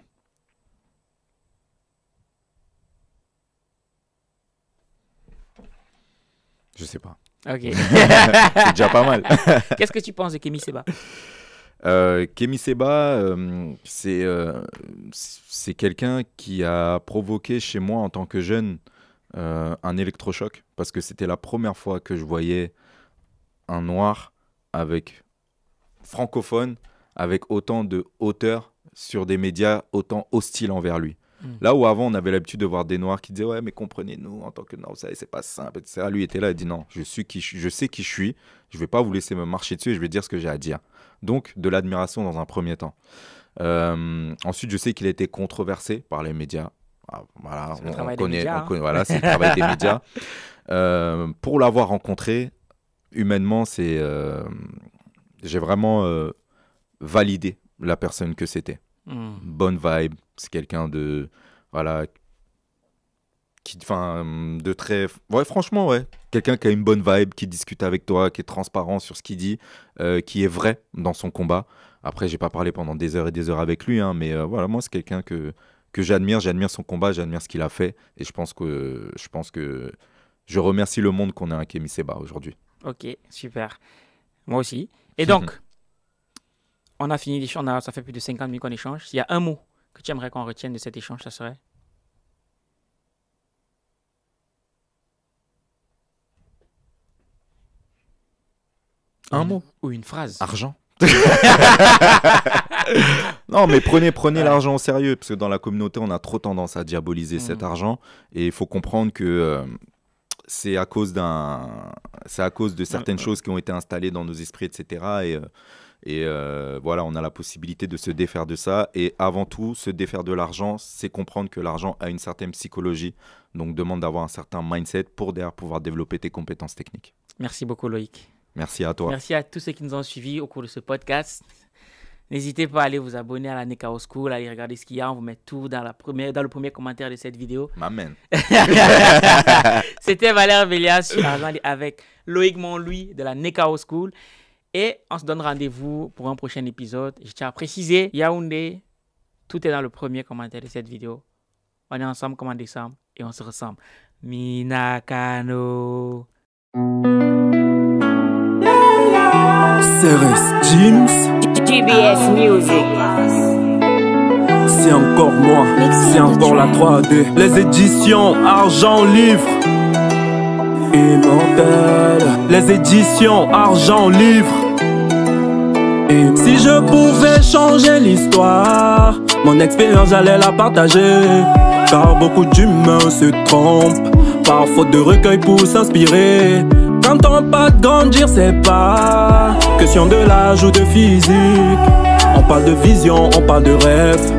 Speaker 2: Je sais pas.
Speaker 1: Ok. *laughs* c'est déjà pas mal. *laughs* Qu'est-ce que tu penses de Kémy Seba
Speaker 2: euh, Kémy Seba, euh, euh, c'est quelqu'un qui a provoqué chez moi en tant que jeune un électrochoc parce que c'était la première fois que je voyais un noir avec francophone avec autant de hauteur sur des médias autant hostiles envers lui. Mm. Là où avant, on avait l'habitude de voir des noirs qui disaient Ouais, mais comprenez-nous en tant que non vous savez, c'est pas simple, etc. Lui était là, il dit Non, je, suis qui je, sais qui je suis, je vais pas vous laisser me marcher dessus et je vais dire ce que j'ai à dire. Donc, de l'admiration dans un premier temps. Euh, ensuite, je sais qu'il a été controversé par les médias. voilà, on, connaît, c'est le travail des médias. *laughs* Euh, pour l'avoir rencontré, humainement, c'est, euh, j'ai vraiment validé la personne que c'était. Mm. Bonne vibe, c'est quelqu'un de voilà qui de très ouais franchement ouais quelqu'un qui a une bonne vibe qui discute avec toi qui est transparent sur ce qu'il dit euh, qui est vrai dans son combat après j'ai pas parlé pendant des heures et des heures avec lui hein, mais euh, voilà moi c'est quelqu'un que que j'admire j'admire son combat j'admire ce qu'il a fait et je pense que je pense que je remercie le monde qu'on a un Kémy Seba aujourd'hui
Speaker 1: ok super moi aussi et donc *laughs* on a fini on a, ça fait plus de 50 minutes qu'on échange il y a un mot que tu aimerais qu'on retienne de cet échange, ça serait Un mot Ou une phrase Argent. *laughs* non, mais prenez, prenez l'argent
Speaker 2: au sérieux, parce que dans la communauté, on a trop tendance à diaboliser cet mm. argent, et il faut comprendre que euh, c'est à cause d'un, c'est à cause de certaines choses qui ont été installées dans nos esprits, etc. Et euh, et euh, voilà, on a la possibilité de se défaire de ça. Et avant tout, se défaire de l'argent, c'est comprendre que l'argent a une certaine psychologie. Donc demande d'avoir un certain mindset pour pouvoir développer tes compétences techniques.
Speaker 1: Merci beaucoup Loïc.
Speaker 2: Merci à toi. Merci
Speaker 1: à tous ceux qui nous ont suivis au cours de ce podcast. N'hésitez pas à aller vous abonner à la Nekao School, à aller regarder ce qu'il y a. On vous met tout dans, la première, dans le premier commentaire de cette vidéo. M'amène. *laughs* C'était Valère Vélias sur avec Loïc Monlouis de la Nekao School. Et on se donne rendez-vous pour un prochain épisode. Je tiens à préciser, Yaoundé, tout est dans le premier commentaire de cette vidéo. On est ensemble comme en décembre et on se ressemble. Minakano.
Speaker 4: Ceres James.
Speaker 3: GBS Music.
Speaker 4: C'est encore moi, c'est encore la 3D. Les éditions Argent Livre. Les éditions Argent Livre. Et Si je pouvais changer l'histoire, mon expérience j'allais la partager. Car beaucoup d'humains se trompent, par faute de recueil pour s'inspirer. Quand on pas de grandir, c'est pas question de l'âge ou de physique. On parle de vision, on parle de rêve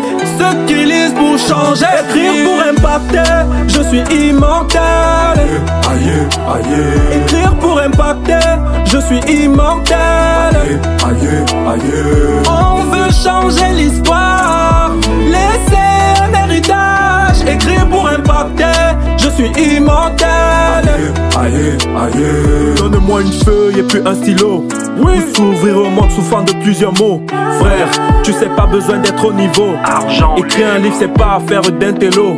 Speaker 4: lisent pour changer Écrire pour impacter, je suis immortel Écrire pour impacter, je suis immortel On veut changer l'histoire, laissez écrit pour impacter. Je suis immortel. Aïe, Donne-moi une feuille et puis un stylo. Oui. s'ouvrir au monde souffrant de plusieurs mots. Frère, tu sais pas besoin d'être au niveau. Argent. Écrire un livre, c'est pas affaire d'intello.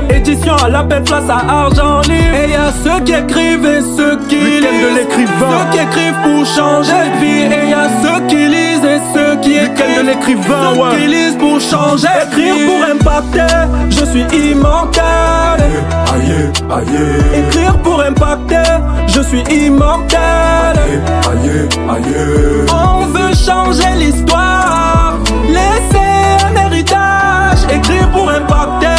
Speaker 4: Édition à la belle place à argent libre. Et y ceux qui écrivent et ceux qui lisent. de l'écrivain. Ceux qui écrivent pour changer de vie. Et y a ceux qui lisent et ceux qui écrivent. de l'écrivain, Ceux qui lisent pour changer Écrire pour impacter. Je suis immortel. Aïe, aïe. Écrire pour impacter. Je suis immortel. On veut changer l'histoire. Laisser un héritage. Écrire pour impacter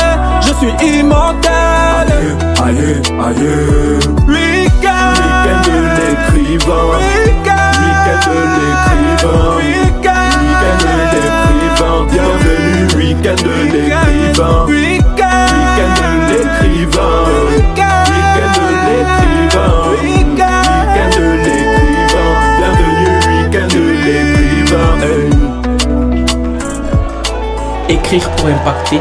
Speaker 4: suis immortel. Allez, allez, Weekend. Weekend de l'écrivain. Weekend. Weekend de l'écrivain. Weekend. Weekend de l'écrivain. Bienvenue, week-end de l'écrivain. Weekend. Weekend de l'écrivain. Weekend. Weekend de l'écrivain. Weekend de l'écrivain. Bienvenue, week-end de
Speaker 1: l'écrivain. Écrire pour impacter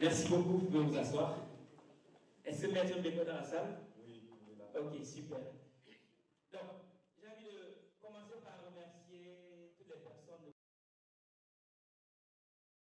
Speaker 1: Merci beaucoup, vous pouvez vous asseoir. Est-ce que maître pas dans la salle Oui, Ok, super.